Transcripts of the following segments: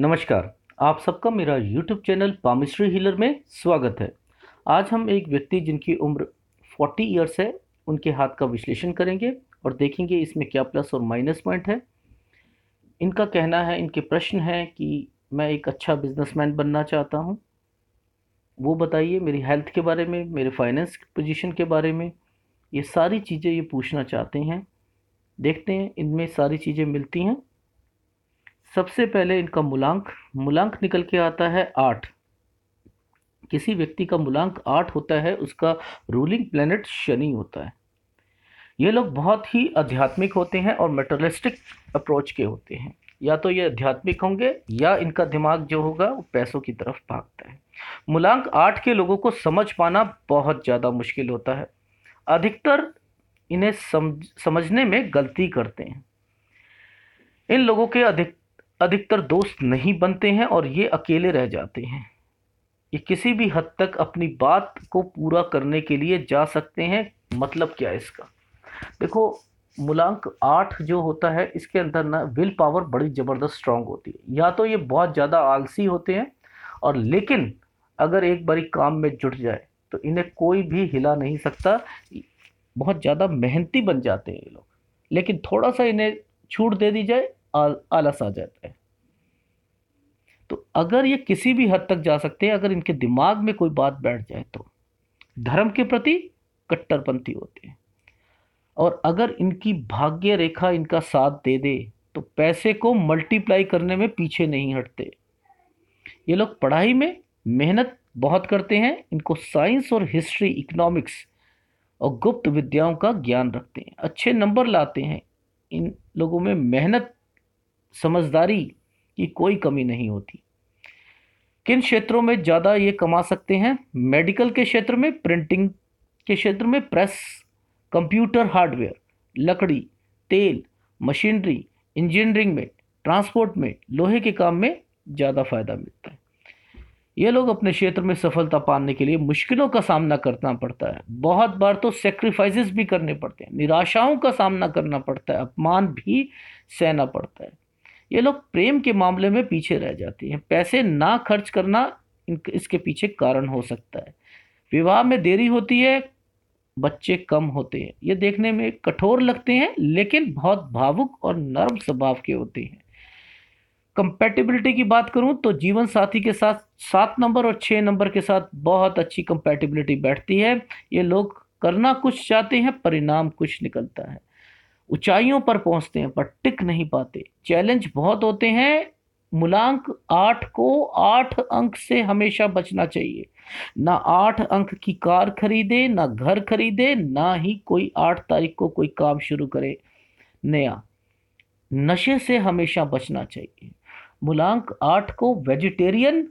नमस्कार आप सबका मेरा YouTube चैनल पामिस्ट्री हीलर में स्वागत है आज हम एक व्यक्ति जिनकी उम्र 40 ईयर्स है उनके हाथ का विश्लेषण करेंगे और देखेंगे इसमें क्या प्लस और माइनस पॉइंट है इनका कहना है इनके प्रश्न है कि मैं एक अच्छा बिजनेसमैन बनना चाहता हूँ वो बताइए मेरी हेल्थ के बारे में मेरे फाइनेंस पोजीशन के बारे में ये सारी चीज़ें ये पूछना चाहते हैं देखते हैं इनमें सारी चीज़ें मिलती हैं सबसे पहले इनका मूलांक मूलांक निकल के आता है आठ किसी व्यक्ति का मूलांक आठ होता है उसका रूलिंग प्लेनेट शनि होता है ये लोग बहुत ही आध्यात्मिक होते हैं और मेटरलिस्टिक अप्रोच के होते हैं या तो ये आध्यात्मिक होंगे या इनका दिमाग जो होगा वो पैसों की तरफ भागता है मूलांक आठ के लोगों को समझ पाना बहुत ज़्यादा मुश्किल होता है अधिकतर इन्हें समझ समझने में गलती करते हैं इन लोगों के अधिक अधिकतर दोस्त नहीं बनते हैं और ये अकेले रह जाते हैं ये किसी भी हद तक अपनी बात को पूरा करने के लिए जा सकते हैं मतलब क्या है इसका देखो मूलांक आठ जो होता है इसके अंदर ना विल पावर बड़ी ज़बरदस्त स्ट्रांग होती है या तो ये बहुत ज़्यादा आलसी होते हैं और लेकिन अगर एक बारी काम में जुट जाए तो इन्हें कोई भी हिला नहीं सकता बहुत ज़्यादा मेहनती बन जाते हैं ये लोग लेकिन थोड़ा सा इन्हें छूट दे दी जाए आलस आ जाता है तो अगर ये किसी भी हद तक जा सकते हैं अगर इनके दिमाग में कोई बात बैठ जाए तो धर्म के प्रति कट्टरपंथी होते हैं और अगर इनकी भाग्य रेखा इनका साथ दे दे तो पैसे को मल्टीप्लाई करने में पीछे नहीं हटते ये लोग पढ़ाई में मेहनत बहुत करते हैं इनको साइंस और हिस्ट्री इकोनॉमिक्स और गुप्त विद्याओं का ज्ञान रखते हैं अच्छे नंबर लाते हैं इन लोगों में मेहनत समझदारी की कोई कमी नहीं होती किन क्षेत्रों में ज़्यादा ये कमा सकते हैं मेडिकल के क्षेत्र में प्रिंटिंग के क्षेत्र में प्रेस कंप्यूटर हार्डवेयर लकड़ी तेल मशीनरी इंजीनियरिंग में ट्रांसपोर्ट में लोहे के काम में ज़्यादा फायदा मिलता है ये लोग अपने क्षेत्र में सफलता पाने के लिए मुश्किलों का सामना करना पड़ता है बहुत बार तो सेक्रीफाइसेस भी करने पड़ते हैं निराशाओं का सामना करना पड़ता है अपमान भी सहना पड़ता है ये लोग प्रेम के मामले में पीछे रह जाते हैं पैसे ना खर्च करना इसके पीछे कारण हो सकता है विवाह में देरी होती है बच्चे कम होते हैं ये देखने में कठोर लगते हैं लेकिन बहुत भावुक और नर्म स्वभाव के होते हैं कंपैटिबिलिटी की बात करूं तो जीवन साथी के साथ सात नंबर और छः नंबर के साथ बहुत अच्छी कंपेटिबिलिटी बैठती है ये लोग करना कुछ चाहते हैं परिणाम कुछ निकलता है ऊंचाइयों पर पहुंचते हैं पर टिक नहीं पाते चैलेंज बहुत होते हैं मूलांक आठ को आठ अंक से हमेशा बचना चाहिए ना आठ अंक की कार खरीदे ना घर खरीदे ना ही कोई आठ तारीख को कोई काम शुरू करे नया नशे से हमेशा बचना चाहिए मूलांक आठ को वेजिटेरियन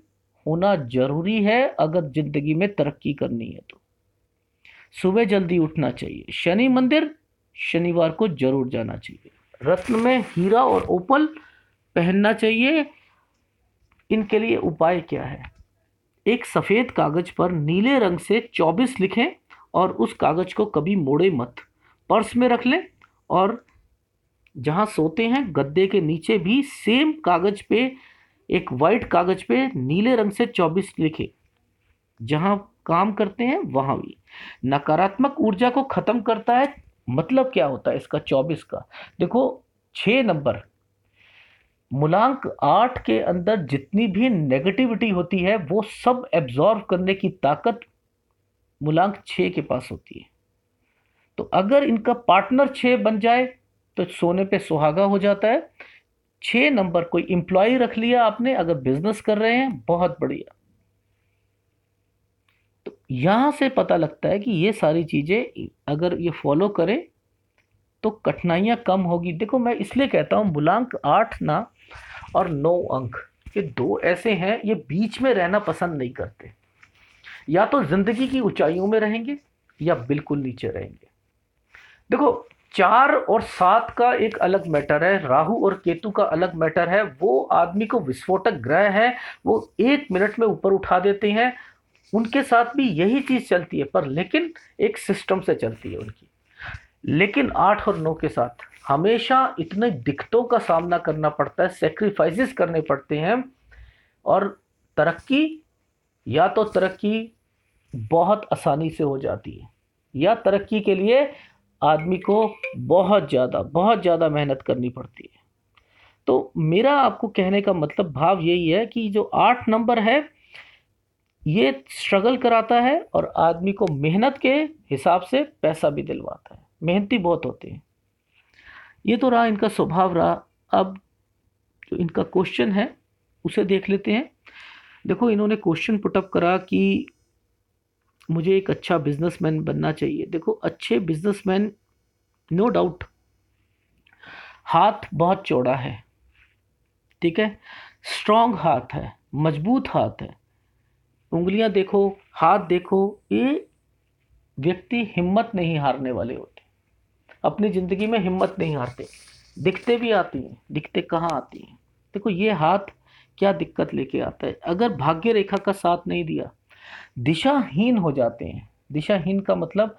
होना जरूरी है अगर ज़िंदगी में तरक्की करनी है तो सुबह जल्दी उठना चाहिए शनि मंदिर शनिवार को जरूर जाना चाहिए रत्न में हीरा और ओपल पहनना चाहिए इनके लिए उपाय क्या है एक सफ़ेद कागज़ पर नीले रंग से 24 लिखें और उस कागज़ को कभी मोड़े मत पर्स में रख लें और जहाँ सोते हैं गद्दे के नीचे भी सेम कागज़ पे एक वाइट कागज़ पे नीले रंग से 24 लिखें जहाँ काम करते हैं वहाँ भी नकारात्मक ऊर्जा को ख़त्म करता है मतलब क्या होता है इसका चौबीस का देखो छ नंबर मूलांक आठ के अंदर जितनी भी नेगेटिविटी होती है वो सब एब्जॉर्व करने की ताकत मूलांक छ के पास होती है तो अगर इनका पार्टनर छ बन जाए तो सोने पे सुहागा हो जाता है छ नंबर कोई इंप्लॉय रख लिया आपने अगर बिजनेस कर रहे हैं बहुत बढ़िया यहाँ से पता लगता है कि ये सारी चीज़ें अगर ये फॉलो करें तो कठिनाइयाँ कम होगी देखो मैं इसलिए कहता हूँ मूलांक आठ ना और नौ अंक ये दो ऐसे हैं ये बीच में रहना पसंद नहीं करते या तो ज़िंदगी की ऊंचाइयों में रहेंगे या बिल्कुल नीचे रहेंगे देखो चार और सात का एक अलग मैटर है राहु और केतु का अलग मैटर है वो आदमी को विस्फोटक ग्रह है वो एक मिनट में ऊपर उठा देते हैं उनके साथ भी यही चीज़ चलती है पर लेकिन एक सिस्टम से चलती है उनकी लेकिन आठ और नौ के साथ हमेशा इतने दिक्कतों का सामना करना पड़ता है सेक्रीफाइसिस करने पड़ते हैं और तरक्की या तो तरक्की बहुत आसानी से हो जाती है या तरक्की के लिए आदमी को बहुत ज़्यादा बहुत ज़्यादा मेहनत करनी पड़ती है तो मेरा आपको कहने का मतलब भाव यही है कि जो आठ नंबर है ये स्ट्रगल कराता है और आदमी को मेहनत के हिसाब से पैसा भी दिलवाता है मेहनती बहुत होती है ये तो रहा इनका स्वभाव रहा अब जो इनका क्वेश्चन है उसे देख लेते हैं देखो इन्होंने क्वेश्चन पुटअप करा कि मुझे एक अच्छा बिजनेसमैन बनना चाहिए देखो अच्छे बिजनेसमैन नो डाउट हाथ बहुत चौड़ा है ठीक है स्ट्रॉन्ग हाथ है मजबूत हाथ है उंगलियां देखो हाथ देखो ये व्यक्ति हिम्मत नहीं हारने वाले होते अपनी ज़िंदगी में हिम्मत नहीं हारते दिखते भी आती हैं दिखते कहाँ आती हैं देखो ये हाथ क्या दिक्कत लेके आता है अगर भाग्य रेखा का साथ नहीं दिया दिशाहीन हो जाते हैं दिशाहीन का मतलब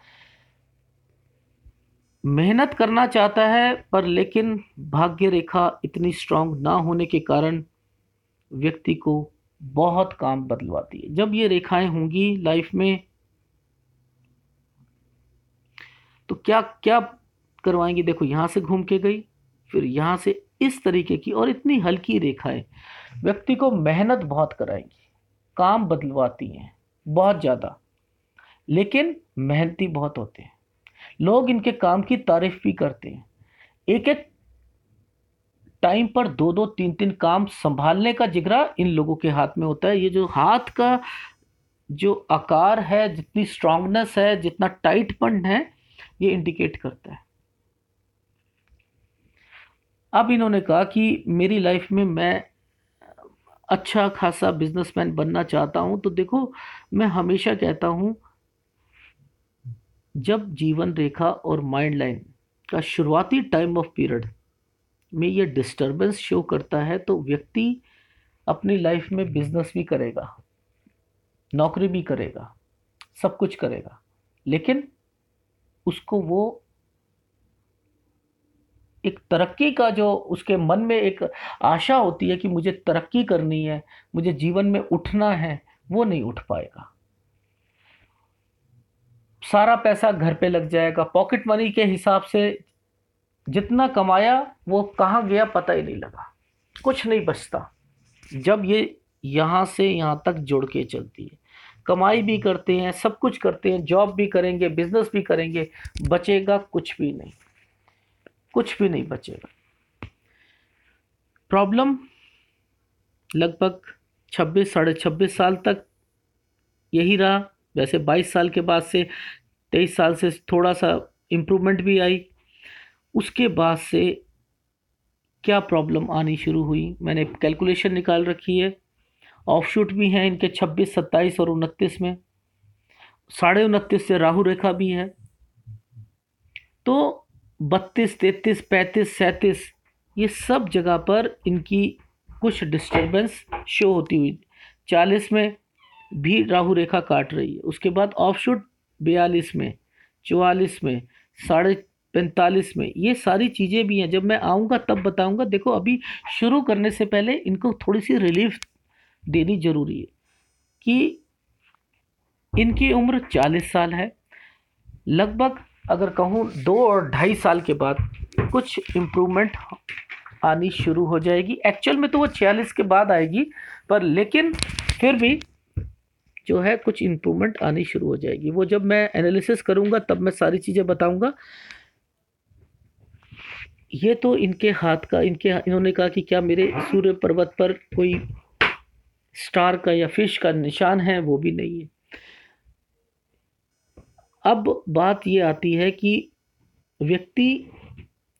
मेहनत करना चाहता है पर लेकिन भाग्य रेखा इतनी स्ट्रांग ना होने के कारण व्यक्ति को बहुत काम बदलवाती है जब ये रेखाएं होंगी लाइफ में तो क्या क्या करवाएंगी देखो यहां से घूम के गई फिर यहां से इस तरीके की और इतनी हल्की रेखाएं व्यक्ति को मेहनत बहुत कराएंगी काम बदलवाती हैं बहुत ज़्यादा लेकिन मेहनती बहुत होते हैं लोग इनके काम की तारीफ भी करते हैं एक एक टाइम पर दो दो तीन तीन काम संभालने का जिगरा इन लोगों के हाथ में होता है ये जो हाथ का जो आकार है जितनी स्ट्रांगनेस है जितना टाइटपन है ये इंडिकेट करता है अब इन्होंने कहा कि मेरी लाइफ में मैं अच्छा खासा बिजनेसमैन बनना चाहता हूं तो देखो मैं हमेशा कहता हूं जब जीवन रेखा और माइंड लाइन का शुरुआती टाइम ऑफ पीरियड में ये डिस्टरबेंस शो करता है तो व्यक्ति अपनी लाइफ में बिजनेस भी करेगा नौकरी भी करेगा सब कुछ करेगा लेकिन उसको वो एक तरक्की का जो उसके मन में एक आशा होती है कि मुझे तरक्की करनी है मुझे जीवन में उठना है वो नहीं उठ पाएगा सारा पैसा घर पे लग जाएगा पॉकेट मनी के हिसाब से जितना कमाया वो कहाँ गया पता ही नहीं लगा कुछ नहीं बचता जब ये यहाँ से यहाँ तक जुड़ के चलती है कमाई भी करते हैं सब कुछ करते हैं जॉब भी करेंगे बिजनेस भी करेंगे बचेगा कुछ भी नहीं कुछ भी नहीं बचेगा प्रॉब्लम लगभग छब्बीस साढ़े छब्बीस साल तक यही रहा वैसे बाईस साल के बाद से तेईस साल से थोड़ा सा इम्प्रूवमेंट भी आई उसके बाद से क्या प्रॉब्लम आनी शुरू हुई मैंने कैलकुलेशन निकाल रखी है ऑफ शूट भी हैं इनके 26, 27 और उनतीस में साढ़े उनतीस से राहु रेखा भी है तो बत्तीस तैतीस पैंतीस सैंतीस ये सब जगह पर इनकी कुछ डिस्टरबेंस शो होती हुई चालीस में भी राहु रेखा काट रही है उसके बाद ऑफ शूट बयालीस में चवालीस में साढ़े पैंतालीस में ये सारी चीज़ें भी हैं जब मैं आऊँगा तब बताऊँगा देखो अभी शुरू करने से पहले इनको थोड़ी सी रिलीफ देनी ज़रूरी है कि इनकी उम्र चालीस साल है लगभग अगर कहूँ दो और ढाई साल के बाद कुछ इम्प्रूवमेंट आनी शुरू हो जाएगी एक्चुअल में तो वो छियालीस के बाद आएगी पर लेकिन फिर भी जो है कुछ इम्प्रूवमेंट आनी शुरू हो जाएगी वो जब मैं एनालिसिस करूँगा तब मैं सारी चीज़ें बताऊँगा ये तो इनके हाथ का इनके इन्होंने कहा कि क्या मेरे हाँ। सूर्य पर्वत पर कोई स्टार का या फिश का निशान है वो भी नहीं है अब बात ये आती है कि व्यक्ति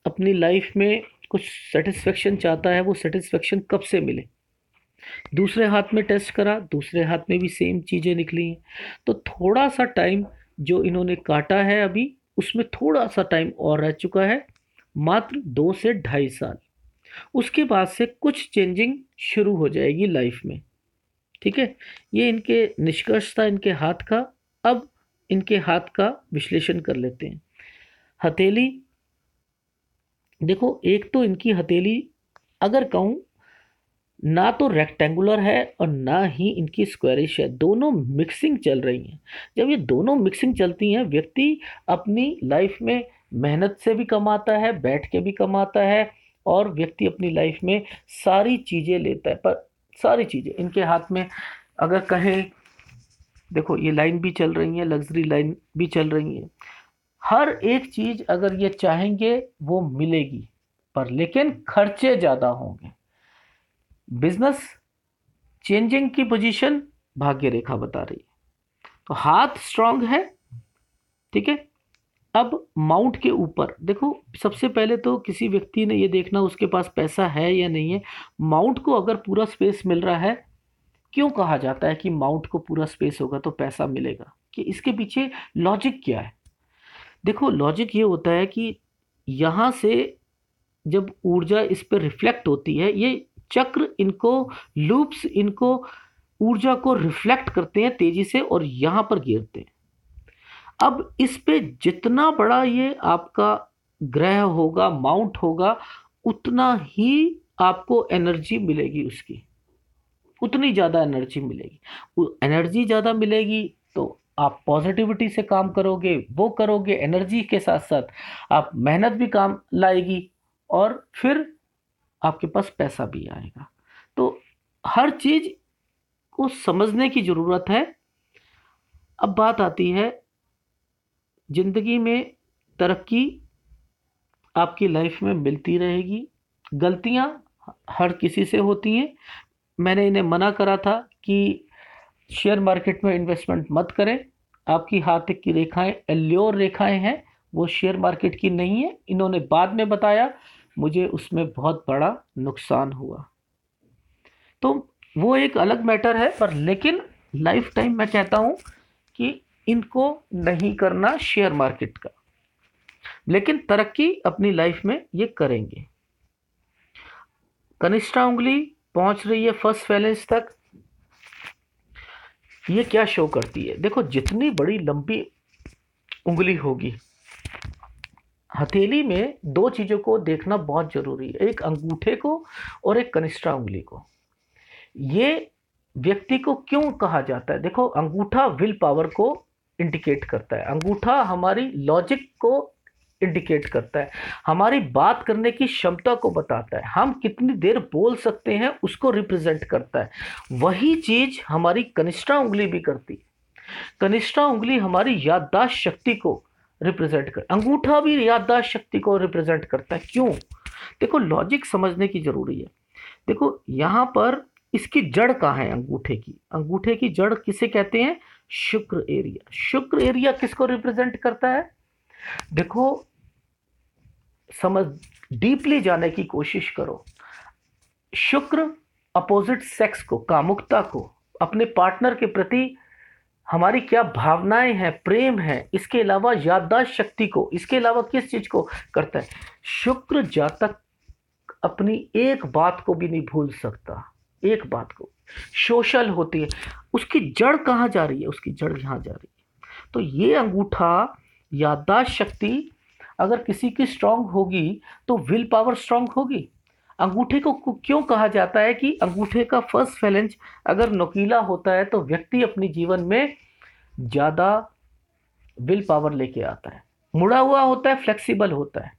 अपनी लाइफ में कुछ सेटिस्फेक्शन चाहता है वो सेटिस्फेक्शन कब से मिले दूसरे हाथ में टेस्ट करा दूसरे हाथ में भी सेम चीज़ें निकली हैं तो थोड़ा सा टाइम जो इन्होंने काटा है अभी उसमें थोड़ा सा टाइम और रह चुका है मात्र दो से ढाई साल उसके बाद से कुछ चेंजिंग शुरू हो जाएगी लाइफ में ठीक है ये इनके निष्कर्ष था इनके हाथ का अब इनके हाथ का विश्लेषण कर लेते हैं हथेली देखो एक तो इनकी हथेली अगर कहूँ ना तो रेक्टेंगुलर है और ना ही इनकी स्क्वायरिश है दोनों मिक्सिंग चल रही हैं जब ये दोनों मिक्सिंग चलती हैं व्यक्ति अपनी लाइफ में मेहनत से भी कमाता है बैठ के भी कमाता है और व्यक्ति अपनी लाइफ में सारी चीज़ें लेता है पर सारी चीज़ें इनके हाथ में अगर कहें देखो ये लाइन भी चल रही है लग्जरी लाइन भी चल रही है हर एक चीज़ अगर ये चाहेंगे वो मिलेगी पर लेकिन खर्चे ज़्यादा होंगे बिजनेस चेंजिंग की पोजीशन भाग्य रेखा बता रही है तो हाथ स्ट्रांग है ठीक है अब माउंट के ऊपर देखो सबसे पहले तो किसी व्यक्ति ने ये देखना उसके पास पैसा है या नहीं है माउंट को अगर पूरा स्पेस मिल रहा है क्यों कहा जाता है कि माउंट को पूरा स्पेस होगा तो पैसा मिलेगा कि इसके पीछे लॉजिक क्या है देखो लॉजिक ये होता है कि यहाँ से जब ऊर्जा इस पर रिफ्लेक्ट होती है ये चक्र इनको लूप्स इनको ऊर्जा को रिफ्लेक्ट करते हैं तेज़ी से और यहाँ पर गिरते हैं अब इस पे जितना बड़ा ये आपका ग्रह होगा माउंट होगा उतना ही आपको एनर्जी मिलेगी उसकी उतनी ज़्यादा एनर्जी मिलेगी एनर्जी ज़्यादा मिलेगी तो आप पॉजिटिविटी से काम करोगे वो करोगे एनर्जी के साथ साथ आप मेहनत भी काम लाएगी और फिर आपके पास पैसा भी आएगा तो हर चीज़ को समझने की ज़रूरत है अब बात आती है ज़िंदगी में तरक्की आपकी लाइफ में मिलती रहेगी गलतियाँ हर किसी से होती हैं मैंने इन्हें मना करा था कि शेयर मार्केट में इन्वेस्टमेंट मत करें आपकी हाथ की रेखाएं एल्योर e रेखाएं हैं वो शेयर मार्केट की नहीं है इन्होंने बाद में बताया मुझे उसमें बहुत बड़ा नुकसान हुआ तो वो एक अलग मैटर है पर लेकिन लाइफ टाइम मैं कहता हूँ कि इनको नहीं करना शेयर मार्केट का लेकिन तरक्की अपनी लाइफ में ये करेंगे कनिष्ठा उंगली पहुंच रही है फर्स्ट बैलेंस तक ये क्या शो करती है देखो जितनी बड़ी लंबी उंगली होगी हथेली में दो चीज़ों को देखना बहुत ज़रूरी है एक अंगूठे को और एक कनिष्ठा उंगली को ये व्यक्ति को क्यों कहा जाता है देखो अंगूठा विल पावर को इंडिकेट करता है अंगूठा हमारी लॉजिक को इंडिकेट करता है हमारी बात करने की क्षमता को बताता है हम कितनी देर बोल सकते हैं उसको रिप्रेजेंट करता है वही चीज़ हमारी कनिष्ठा उंगली भी करती है कनिष्ठा उंगली हमारी याददाश्त शक्ति को रिप्रेजेंट कर अंगूठा भी याददाश्त शक्ति को रिप्रेजेंट करता है क्यों देखो लॉजिक समझने की ज़रूरी है देखो यहाँ पर इसकी जड़ कहाँ है अंगूठे की अंगूठे की जड़ किसे कहते हैं शुक्र एरिया शुक्र एरिया किसको रिप्रेजेंट करता है देखो समझ डीपली जाने की कोशिश करो शुक्र अपोजिट सेक्स को कामुकता को अपने पार्टनर के प्रति हमारी क्या भावनाएं हैं प्रेम है इसके अलावा याददाश्त शक्ति को इसके अलावा किस चीज़ को करता है शुक्र जातक अपनी एक बात को भी नहीं भूल सकता एक बात को सोशल होती है उसकी जड़ कहाँ जा रही है उसकी जड़ यहाँ जा रही है तो ये अंगूठा याददाश्त शक्ति अगर किसी की स्ट्रांग होगी तो विल पावर स्ट्रांग होगी अंगूठे को क्यों कहा जाता है कि अंगूठे का फर्स्ट फैलेंज अगर नकीला होता है तो व्यक्ति अपने जीवन में ज़्यादा विल पावर लेके आता है मुड़ा हुआ होता है फ्लेक्सिबल होता है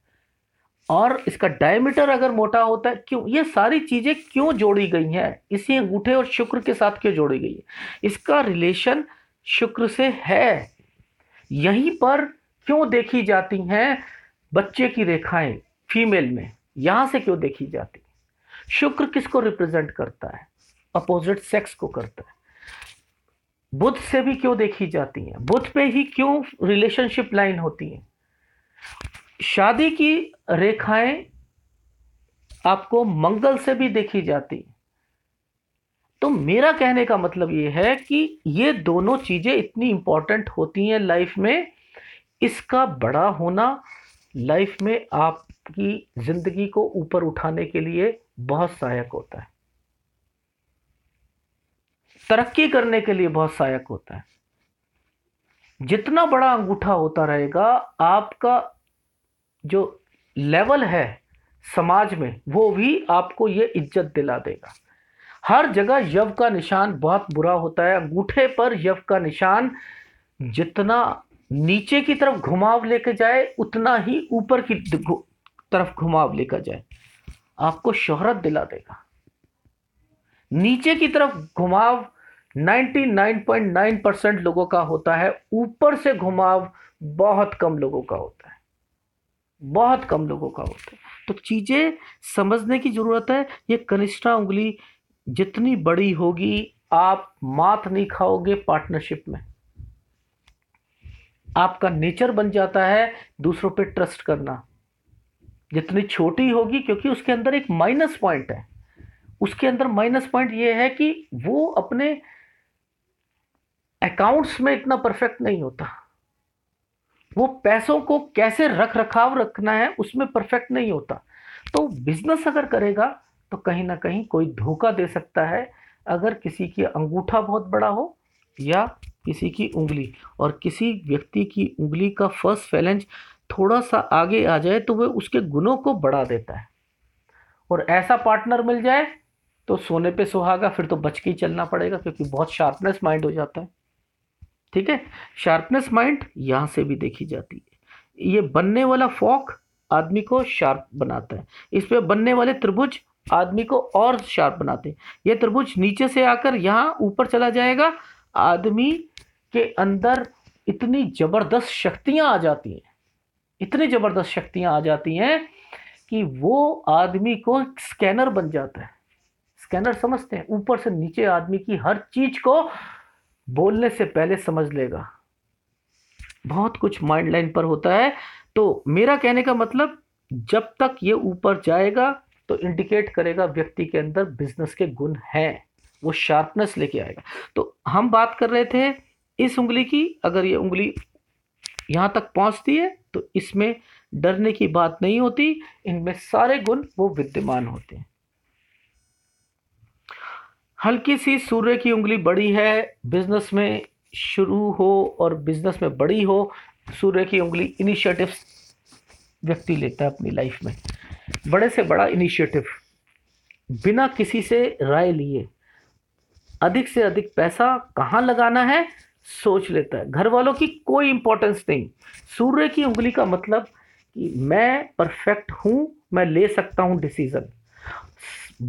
और इसका डायमीटर अगर मोटा होता है क्यों ये सारी चीज़ें क्यों जोड़ी गई हैं इसी अंगूठे और शुक्र के साथ क्यों जोड़ी गई है इसका रिलेशन शुक्र से है यहीं पर क्यों देखी जाती हैं बच्चे की रेखाएं फीमेल में यहाँ से क्यों देखी जाती है शुक्र किसको रिप्रेजेंट करता है अपोजिट सेक्स को करता है बुद्ध से भी क्यों देखी जाती हैं बुद्ध पे ही क्यों रिलेशनशिप लाइन होती है शादी की रेखाएं आपको मंगल से भी देखी जाती तो मेरा कहने का मतलब ये है कि ये दोनों चीज़ें इतनी इम्पॉर्टेंट होती हैं लाइफ में इसका बड़ा होना लाइफ में आपकी ज़िंदगी को ऊपर उठाने के लिए बहुत सहायक होता है तरक्की करने के लिए बहुत सहायक होता है जितना बड़ा अंगूठा होता रहेगा आपका जो लेवल है समाज में वो भी आपको ये इज्जत दिला देगा हर जगह यव का निशान बहुत बुरा होता है अंगूठे पर यव का निशान जितना नीचे की तरफ घुमाव लेकर जाए उतना ही ऊपर की तरफ घुमाव लेकर जाए आपको शोहरत दिला देगा नीचे की तरफ घुमाव 99.9 परसेंट लोगों का होता है ऊपर से घुमाव बहुत कम लोगों का होता है बहुत कम लोगों का होता है तो चीज़ें समझने की ज़रूरत है ये कनिष्ठा उंगली जितनी बड़ी होगी आप मात नहीं खाओगे पार्टनरशिप में आपका नेचर बन जाता है दूसरों पे ट्रस्ट करना जितनी छोटी होगी क्योंकि उसके अंदर एक माइनस पॉइंट है उसके अंदर माइनस पॉइंट ये है कि वो अपने अकाउंट्स में इतना परफेक्ट नहीं होता वो पैसों को कैसे रख रखाव रखना है उसमें परफेक्ट नहीं होता तो बिजनेस अगर करेगा तो कहीं ना कहीं कोई धोखा दे सकता है अगर किसी की अंगूठा बहुत बड़ा हो या किसी की उंगली और किसी व्यक्ति की उंगली का फर्स्ट फैलेंज थोड़ा सा आगे आ जाए तो वह उसके गुणों को बढ़ा देता है और ऐसा पार्टनर मिल जाए तो सोने पे सुहागा फिर तो बच के ही चलना पड़ेगा क्योंकि बहुत शार्पनेस माइंड हो जाता है ठीक है शार्पनेस माइंड यहाँ से भी देखी जाती है ये बनने वाला फॉक आदमी को शार्प बनाता है इस पर बनने वाले त्रिभुज आदमी को और शार्प बनाते हैं ये त्रिभुज नीचे से आकर यहाँ ऊपर चला जाएगा आदमी के अंदर इतनी ज़बरदस्त शक्तियाँ आ जाती हैं इतनी ज़बरदस्त शक्तियाँ आ जाती हैं कि वो आदमी को स्कैनर बन जाता है स्कैनर समझते हैं ऊपर से नीचे आदमी की हर चीज़ को बोलने से पहले समझ लेगा बहुत कुछ माइंड लाइन पर होता है तो मेरा कहने का मतलब जब तक ये ऊपर जाएगा तो इंडिकेट करेगा व्यक्ति के अंदर बिजनेस के गुण हैं वो शार्पनेस लेके आएगा तो हम बात कर रहे थे इस उंगली की अगर ये उंगली यहाँ तक पहुँचती है तो इसमें डरने की बात नहीं होती इनमें सारे गुण वो विद्यमान होते हैं हल्की सी सूर्य की उंगली बड़ी है बिजनेस में शुरू हो और बिजनेस में बड़ी हो सूर्य की उंगली इनिशिएटिव व्यक्ति लेता है अपनी लाइफ में बड़े से बड़ा इनिशिएटिव बिना किसी से राय लिए अधिक से अधिक पैसा कहाँ लगाना है सोच लेता है घर वालों की कोई इंपॉर्टेंस नहीं सूर्य की उंगली का मतलब कि मैं परफेक्ट हूँ मैं ले सकता हूँ डिसीज़न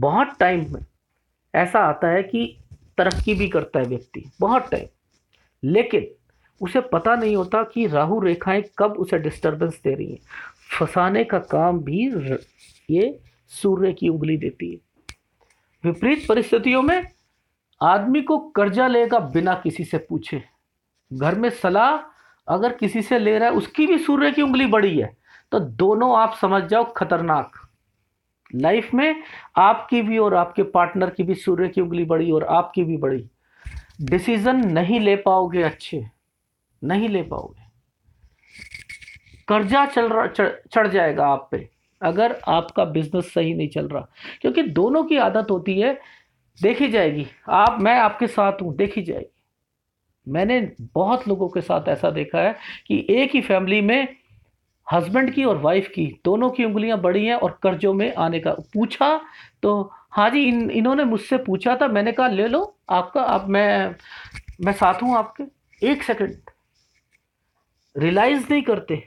बहुत टाइम में ऐसा आता है कि तरक्की भी करता है व्यक्ति बहुत टाइम लेकिन उसे पता नहीं होता कि राहु रेखाएं कब उसे डिस्टरबेंस दे रही हैं फंसाने का काम भी ये सूर्य की उंगली देती है विपरीत परिस्थितियों में आदमी को कर्जा लेगा बिना किसी से पूछे घर में सलाह अगर किसी से ले रहा है उसकी भी सूर्य की उंगली बड़ी है तो दोनों आप समझ जाओ खतरनाक लाइफ में आपकी भी और आपके पार्टनर की भी सूर्य की उंगली बड़ी और आपकी भी बड़ी डिसीजन नहीं ले पाओगे अच्छे नहीं ले पाओगे कर्जा चल रहा चढ़ जाएगा आप पे अगर आपका बिजनेस सही नहीं चल रहा क्योंकि दोनों की आदत होती है देखी जाएगी आप मैं आपके साथ हूं देखी जाएगी मैंने बहुत लोगों के साथ ऐसा देखा है कि एक ही फैमिली में हस्बैंड की और वाइफ की दोनों की उंगलियां बड़ी हैं और कर्जों में आने का पूछा तो हाँ जी इन इन्होंने मुझसे पूछा था मैंने कहा ले लो आपका आप मैं मैं साथ हूँ आपके एक सेकंड रियलाइज नहीं करते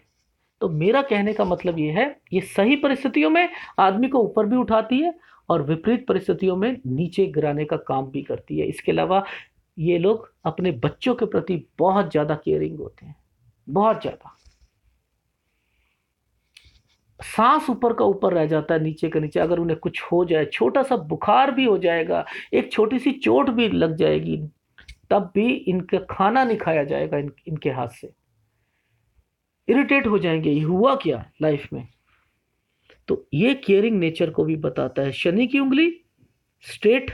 तो मेरा कहने का मतलब ये है ये सही परिस्थितियों में आदमी को ऊपर भी उठाती है और विपरीत परिस्थितियों में नीचे गिराने का काम भी करती है इसके अलावा ये लोग अपने बच्चों के प्रति बहुत ज़्यादा केयरिंग होते हैं बहुत ज़्यादा सांस ऊपर का ऊपर रह जाता है नीचे का नीचे अगर उन्हें कुछ हो जाए छोटा सा बुखार भी हो जाएगा एक छोटी सी चोट भी लग जाएगी तब भी इनका खाना नहीं खाया जाएगा इन, इनके हाथ से इरिटेट हो जाएंगे ये हुआ क्या लाइफ में तो ये केयरिंग नेचर को भी बताता है शनि की उंगली स्ट्रेट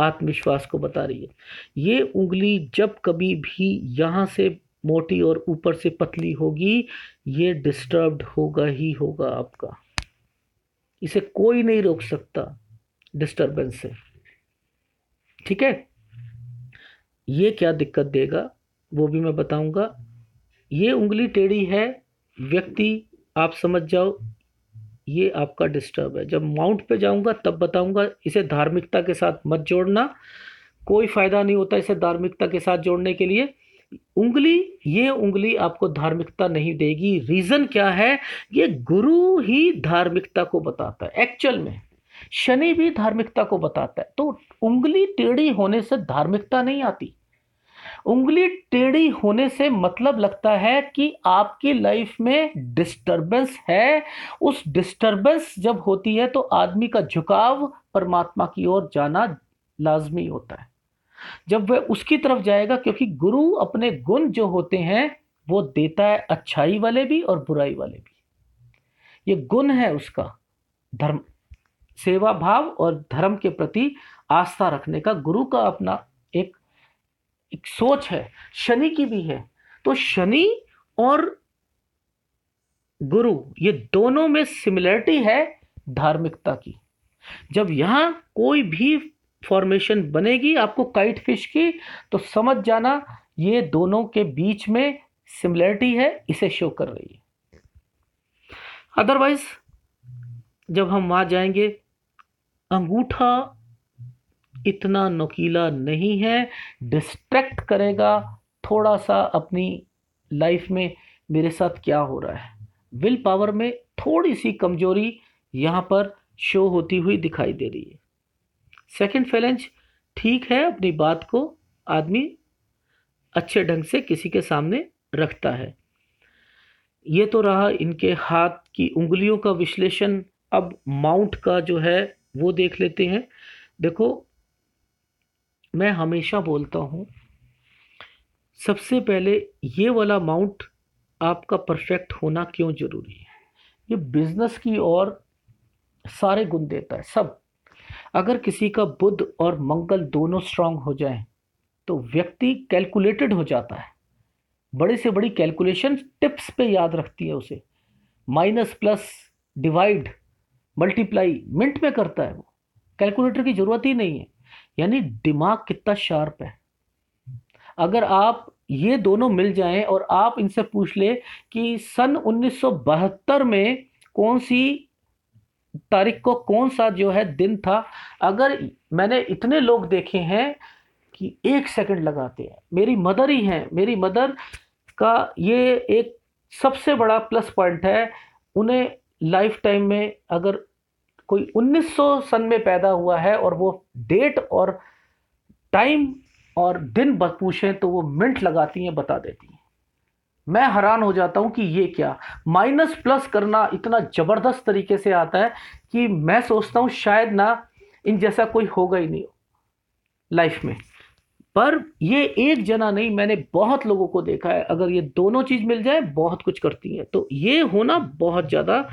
आत्मविश्वास को बता रही है ये उंगली जब कभी भी यहाँ से मोटी और ऊपर से पतली होगी ये डिस्टर्ब्ड होगा ही होगा आपका इसे कोई नहीं रोक सकता डिस्टर्बेंस से ठीक है ये क्या दिक्कत देगा वो भी मैं बताऊंगा ये उंगली टेढ़ी है व्यक्ति आप समझ जाओ ये आपका डिस्टर्ब है जब माउंट पे जाऊंगा तब बताऊंगा इसे धार्मिकता के साथ मत जोड़ना कोई फ़ायदा नहीं होता इसे धार्मिकता के साथ जोड़ने के लिए उंगली ये उंगली आपको धार्मिकता नहीं देगी रीज़न क्या है ये गुरु ही धार्मिकता को बताता है एक्चुअल में शनि भी धार्मिकता को बताता है तो उंगली टेढ़ी होने से धार्मिकता नहीं आती उंगली टेढ़ी होने से मतलब लगता है कि आपकी लाइफ में डिस्टरबेंस है उस डिस्टरबेंस जब होती है तो आदमी का झुकाव परमात्मा की ओर जाना लाजमी होता है जब वह उसकी तरफ जाएगा क्योंकि गुरु अपने गुण जो होते हैं वो देता है अच्छाई वाले भी और बुराई वाले भी ये गुण है उसका धर्म सेवा भाव और धर्म के प्रति आस्था रखने का गुरु का अपना एक एक सोच है शनि की भी है तो शनि और गुरु ये दोनों में सिमिलरिटी है धार्मिकता की जब यहां कोई भी फॉर्मेशन बनेगी आपको काइट फिश की तो समझ जाना ये दोनों के बीच में सिमिलरिटी है इसे शो कर रही है अदरवाइज जब हम वहां जाएंगे अंगूठा इतना नकीला नहीं है डिस्ट्रैक्ट करेगा थोड़ा सा अपनी लाइफ में मेरे साथ क्या हो रहा है विल पावर में थोड़ी सी कमजोरी यहाँ पर शो होती हुई दिखाई दे रही है सेकंड चैलेंज ठीक है अपनी बात को आदमी अच्छे ढंग से किसी के सामने रखता है ये तो रहा इनके हाथ की उंगलियों का विश्लेषण अब माउंट का जो है वो देख लेते हैं देखो मैं हमेशा बोलता हूँ सबसे पहले ये वाला माउंट आपका परफेक्ट होना क्यों ज़रूरी है ये बिज़नेस की और सारे गुण देता है सब अगर किसी का बुद्ध और मंगल दोनों स्ट्रांग हो जाए तो व्यक्ति कैलकुलेटेड हो जाता है बड़े से बड़ी कैलकुलेशन टिप्स पे याद रखती है उसे minus plus divide multiply minute में करता है वो कैलकुलेटर की ज़रूरत ही नहीं है यानी दिमाग कितना शार्प है अगर आप ये दोनों मिल जाएं और आप इनसे पूछ ले कि सन 1972 में कौन सी तारीख को कौन सा जो है दिन था अगर मैंने इतने लोग देखे हैं कि एक सेकंड लगाते हैं मेरी मदर ही हैं मेरी मदर का ये एक सबसे बड़ा प्लस पॉइंट है उन्हें लाइफ टाइम में अगर कोई 1900 सन में पैदा हुआ है और वो डेट और टाइम और दिन पूछें तो वो मिनट लगाती हैं बता देती हैं मैं हैरान हो जाता हूँ कि ये क्या माइनस प्लस करना इतना ज़बरदस्त तरीके से आता है कि मैं सोचता हूँ शायद ना इन जैसा कोई होगा ही नहीं लाइफ में पर ये एक जना नहीं मैंने बहुत लोगों को देखा है अगर ये दोनों चीज़ मिल जाए बहुत कुछ करती हैं तो ये होना बहुत ज़्यादा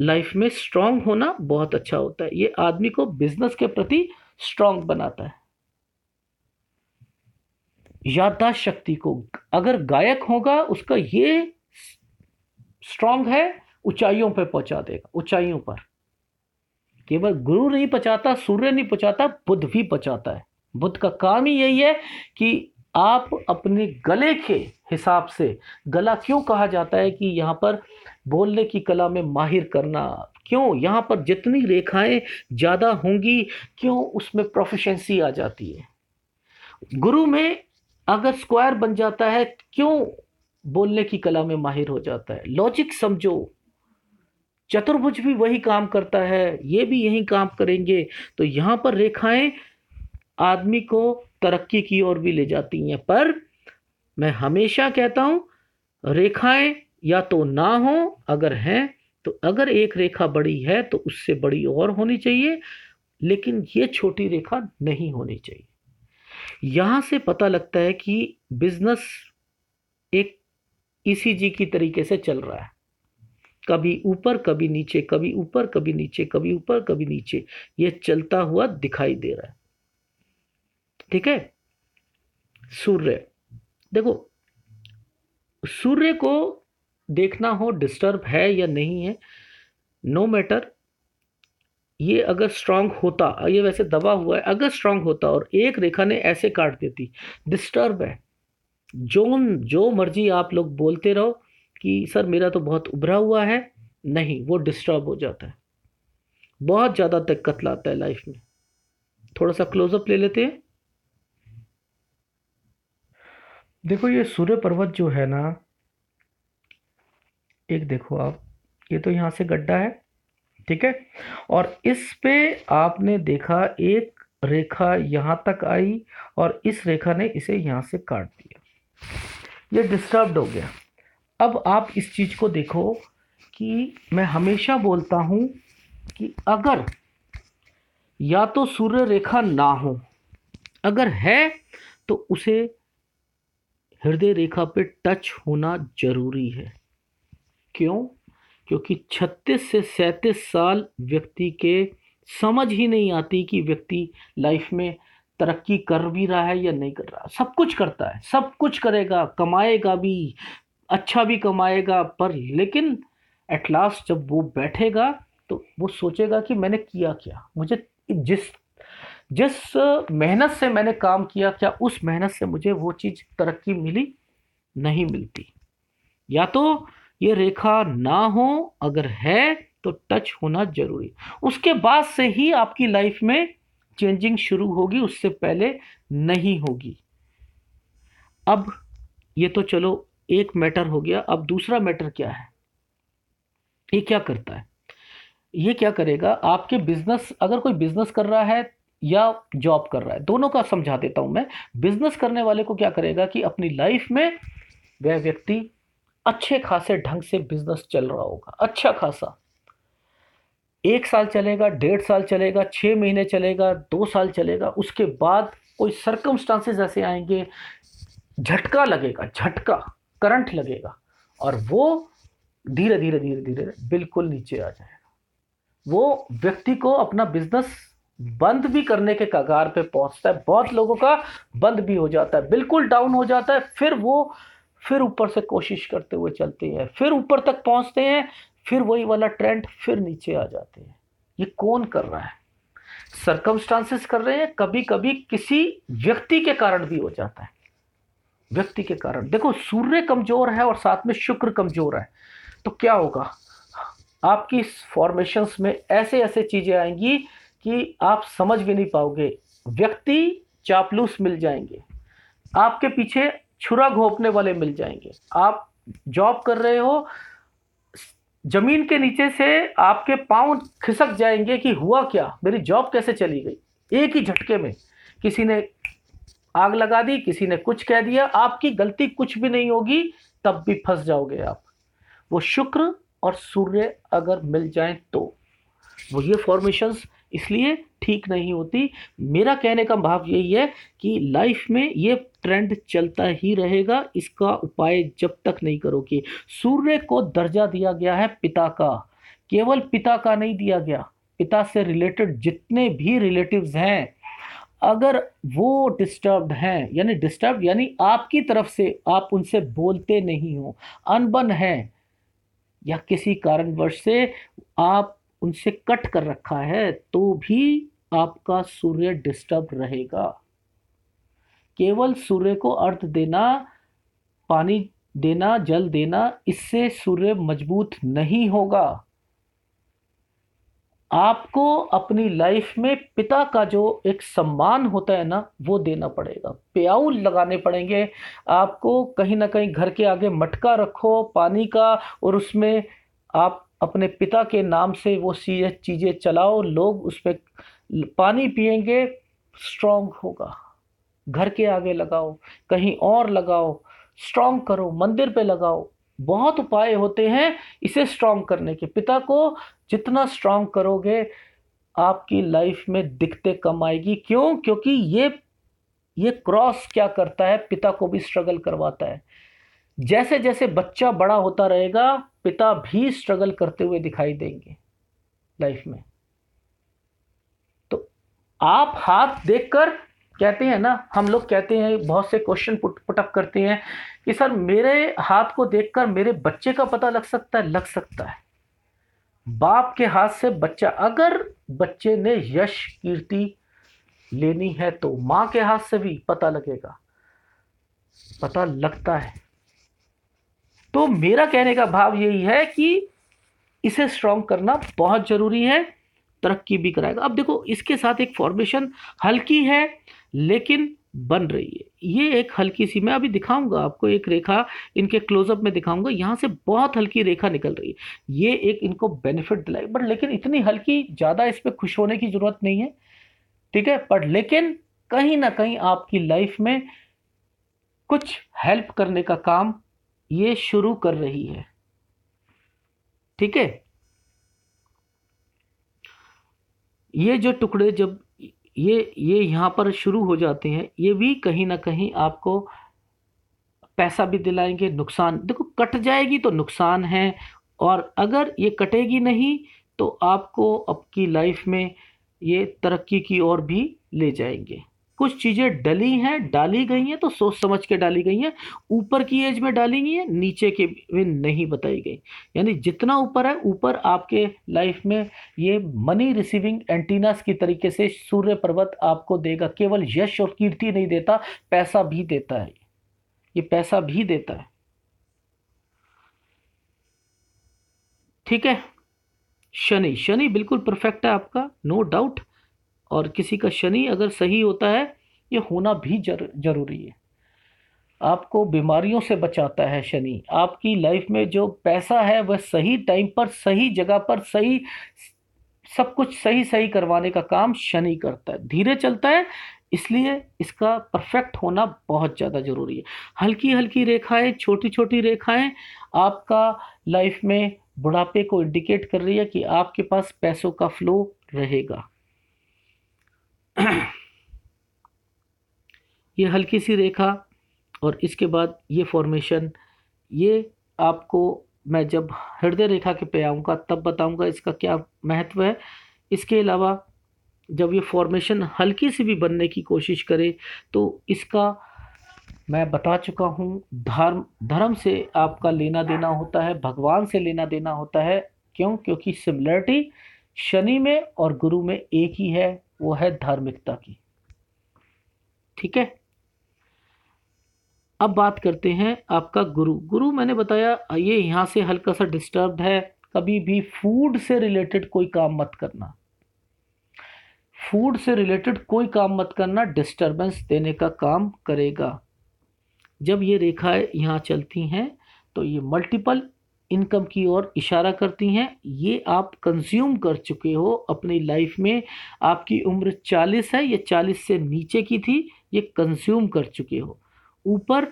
लाइफ में स्ट्रांग होना बहुत अच्छा होता है ये आदमी को बिजनेस के प्रति स्ट्रांग बनाता है याददाश्त शक्ति को अगर गायक होगा उसका ये स्ट्रांग है ऊंचाइयों पर पहुंचा देगा ऊंचाइयों पर केवल गुरु नहीं पचाता सूर्य नहीं पचाता बुद्ध भी पचाता है बुद्ध का काम ही यही है कि आप अपने गले के हिसाब से गला क्यों कहा जाता है कि यहाँ पर बोलने की कला में माहिर करना क्यों यहाँ पर जितनी रेखाएं ज़्यादा होंगी क्यों उसमें प्रोफिशेंसी आ जाती है गुरु में अगर स्क्वायर बन जाता है क्यों बोलने की कला में माहिर हो जाता है लॉजिक समझो चतुर्भुज भी वही काम करता है ये भी यही काम करेंगे तो यहाँ पर रेखाएं आदमी को तरक्की की ओर भी ले जाती हैं पर मैं हमेशा कहता हूँ रेखाएं या तो ना हो अगर हैं तो अगर एक रेखा बड़ी है तो उससे बड़ी और होनी चाहिए लेकिन ये छोटी रेखा नहीं होनी चाहिए यहाँ से पता लगता है कि बिजनेस एक ईसीजी e की तरीके से चल रहा है कभी ऊपर कभी नीचे कभी ऊपर कभी नीचे कभी ऊपर कभी नीचे ये चलता हुआ दिखाई दे रहा है ठीक है सूर्य देखो सूर्य को देखना हो डिस्टर्ब है या नहीं है नो मैटर ये अगर स्ट्रांग होता ये वैसे दबा हुआ है अगर स्ट्रांग होता और एक रेखा ने ऐसे काट देती डिस्टर्ब है जो जो मर्जी आप लोग बोलते रहो कि सर मेरा तो बहुत उभरा हुआ है नहीं वो डिस्टर्ब हो जाता है बहुत ज़्यादा दिक्कत लाता है लाइफ में थोड़ा सा क्लोजअप ले लेते हैं देखो ये सूर्य पर्वत जो है ना एक देखो आप ये तो यहाँ से गड्ढा है ठीक है और इस पे आपने देखा एक रेखा यहां तक आई और इस रेखा ने इसे यहां से काट दिया ये डिस्टर्ब्ड हो गया अब आप इस चीज़ को देखो कि मैं हमेशा बोलता हूं कि अगर या तो सूर्य रेखा ना हो अगर है तो उसे हृदय रेखा पे टच होना जरूरी है क्यों क्योंकि 36 से सैंतीस साल व्यक्ति के समझ ही नहीं आती कि व्यक्ति लाइफ में तरक्की कर भी रहा है या नहीं कर रहा सब कुछ करता है सब कुछ करेगा कमाएगा भी अच्छा भी कमाएगा पर लेकिन एट लास्ट जब वो बैठेगा तो वो सोचेगा कि मैंने किया क्या मुझे जिस जिस मेहनत से मैंने काम किया क्या उस मेहनत से मुझे वो चीज़ तरक्की मिली नहीं मिलती या तो ये रेखा ना हो अगर है तो टच होना जरूरी उसके बाद से ही आपकी लाइफ में चेंजिंग शुरू होगी उससे पहले नहीं होगी अब ये तो चलो एक मैटर हो गया अब दूसरा मैटर क्या है ये क्या करता है ये क्या करेगा आपके बिजनेस अगर कोई बिजनेस कर रहा है या जॉब कर रहा है दोनों का समझा देता हूं मैं बिजनेस करने वाले को क्या करेगा कि अपनी लाइफ में वह व्यक्ति अच्छे खासे ढंग से बिजनेस चल रहा होगा अच्छा खासा एक साल चलेगा डेढ़ साल चलेगा छः महीने चलेगा दो साल चलेगा उसके बाद कोई सर्कमस्टांसेस ऐसे आएंगे झटका लगेगा झटका करंट लगेगा और वो धीरे धीरे धीरे धीरे बिल्कुल नीचे आ जाएगा वो व्यक्ति को अपना बिजनेस बंद भी करने के कगार पे पहुंचता है बहुत लोगों का बंद भी हो जाता है बिल्कुल डाउन हो जाता है फिर वो फिर ऊपर से कोशिश करते हुए चलते हैं फिर ऊपर तक पहुंचते हैं फिर वही वाला ट्रेंड फिर नीचे आ जाते हैं ये कौन कर रहा है सरकमस्टांसेस कर रहे हैं कभी कभी किसी व्यक्ति के कारण भी हो जाता है व्यक्ति के कारण देखो सूर्य कमजोर है और साथ में शुक्र कमजोर है तो क्या होगा आपकी फॉर्मेशन में ऐसे ऐसे चीज़ें आएंगी कि आप समझ भी नहीं पाओगे व्यक्ति चापलूस मिल जाएंगे आपके पीछे छुरा घोपने वाले मिल जाएंगे आप जॉब कर रहे हो जमीन के नीचे से आपके पांव खिसक जाएंगे कि हुआ क्या मेरी जॉब कैसे चली गई एक ही झटके में किसी ने आग लगा दी किसी ने कुछ कह दिया आपकी गलती कुछ भी नहीं होगी तब भी फंस जाओगे आप वो शुक्र और सूर्य अगर मिल जाए तो वो ये फॉर्मेशंस इसलिए ठीक नहीं होती मेरा कहने का भाव यही है कि लाइफ में ये ट्रेंड चलता ही रहेगा इसका उपाय जब तक नहीं करोगे सूर्य को दर्जा दिया गया है पिता का केवल पिता का नहीं दिया गया पिता से रिलेटेड जितने भी रिलेटिव्स हैं अगर वो डिस्टर्ब्ड हैं यानी डिस्टर्ब यानी आपकी तरफ से आप उनसे बोलते नहीं हो अनबन हैं या किसी कारणवश से आप उनसे कट कर रखा है तो भी आपका सूर्य डिस्टर्ब रहेगा केवल सूर्य को अर्थ देना पानी देना जल देना इससे सूर्य मजबूत नहीं होगा आपको अपनी लाइफ में पिता का जो एक सम्मान होता है ना वो देना पड़ेगा प्याऊ लगाने पड़ेंगे आपको कहीं ना कहीं घर के आगे मटका रखो पानी का और उसमें आप अपने पिता के नाम से वो चीज़ें चलाओ लोग उस पर पानी पियेंगे स्ट्रांग होगा घर के आगे लगाओ कहीं और लगाओ स्ट्रांग करो मंदिर पे लगाओ बहुत उपाय होते हैं इसे स्ट्रांग करने के पिता को जितना स्ट्रांग करोगे आपकी लाइफ में दिखते कम आएगी क्यों क्योंकि ये ये क्रॉस क्या करता है पिता को भी स्ट्रगल करवाता है जैसे जैसे बच्चा बड़ा होता रहेगा पिता भी स्ट्रगल करते हुए दिखाई देंगे लाइफ में तो आप हाथ देखकर कहते हैं ना हम लोग कहते हैं बहुत से क्वेश्चन पुट पुटअप करते हैं कि सर मेरे हाथ को देखकर मेरे बच्चे का पता लग सकता है लग सकता है बाप के हाथ से बच्चा अगर बच्चे ने यश कीर्ति लेनी है तो माँ के हाथ से भी पता लगेगा पता लगता है तो मेरा कहने का भाव यही है कि इसे स्ट्रांग करना बहुत ज़रूरी है तरक्की भी कराएगा अब देखो इसके साथ एक फॉर्मेशन हल्की है लेकिन बन रही है ये एक हल्की सी मैं अभी दिखाऊंगा आपको एक रेखा इनके क्लोजअप में दिखाऊंगा यहाँ से बहुत हल्की रेखा निकल रही है ये एक इनको बेनिफिट दिलाए बट लेकिन इतनी हल्की ज़्यादा इस पर खुश होने की ज़रूरत नहीं है ठीक है बट लेकिन कहीं ना कहीं आपकी लाइफ में कुछ हेल्प करने का काम ये शुरू कर रही है ठीक है ये जो टुकड़े जब ये ये यहाँ पर शुरू हो जाते हैं ये भी कहीं ना कहीं आपको पैसा भी दिलाएंगे नुकसान देखो कट जाएगी तो नुकसान है और अगर ये कटेगी नहीं तो आपको आपकी लाइफ में ये तरक्की की ओर भी ले जाएंगे कुछ चीज़ें डली हैं डाली गई हैं तो सोच समझ के डाली गई हैं ऊपर की एज में डाली गई हैं नीचे के में नहीं बताई गई यानी जितना ऊपर है ऊपर आपके लाइफ में ये मनी रिसीविंग एंटीनास की तरीके से सूर्य पर्वत आपको देगा केवल यश और कीर्ति नहीं देता पैसा भी देता है ये पैसा भी देता है ठीक है शनि शनि बिल्कुल परफेक्ट है आपका नो no डाउट और किसी का शनि अगर सही होता है ये होना भी जर, जरूरी है आपको बीमारियों से बचाता है शनि आपकी लाइफ में जो पैसा है वह सही टाइम पर सही जगह पर सही सब कुछ सही सही करवाने का काम शनि करता है धीरे चलता है इसलिए इसका परफेक्ट होना बहुत ज़्यादा ज़रूरी है हल्की हल्की रेखाएं छोटी छोटी रेखाएं आपका लाइफ में बुढ़ापे को इंडिकेट कर रही है कि आपके पास पैसों का फ्लो रहेगा ये हल्की सी रेखा और इसके बाद ये फॉर्मेशन ये आपको मैं जब हृदय रेखा के पे आऊँगा तब बताऊँगा इसका क्या महत्व है इसके अलावा जब ये फॉर्मेशन हल्की सी भी बनने की कोशिश करे तो इसका मैं बता चुका हूँ धर्म धर्म से आपका लेना देना होता है भगवान से लेना देना होता है क्यों क्योंकि सिमिलरिटी शनि में और गुरु में एक ही है वो है धार्मिकता की ठीक है अब बात करते हैं आपका गुरु गुरु मैंने बताया ये यहां से हल्का सा डिस्टर्ब है कभी भी फूड से रिलेटेड कोई काम मत करना फूड से रिलेटेड कोई काम मत करना डिस्टरबेंस देने का काम करेगा जब ये रेखाएं यहाँ चलती हैं तो ये मल्टीपल इनकम की ओर इशारा करती हैं ये आप कंज्यूम कर चुके हो अपनी लाइफ में आपकी उम्र 40 है या 40 से नीचे की थी ये कंज्यूम कर चुके हो ऊपर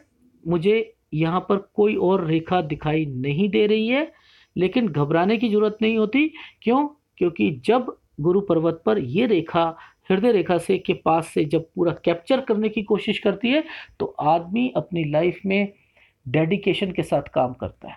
मुझे यहाँ पर कोई और रेखा दिखाई नहीं दे रही है लेकिन घबराने की ज़रूरत नहीं होती क्यों क्योंकि जब गुरु पर्वत पर ये रेखा हृदय रेखा से के पास से जब पूरा कैप्चर करने की कोशिश करती है तो आदमी अपनी लाइफ में डेडिकेशन के साथ काम करता है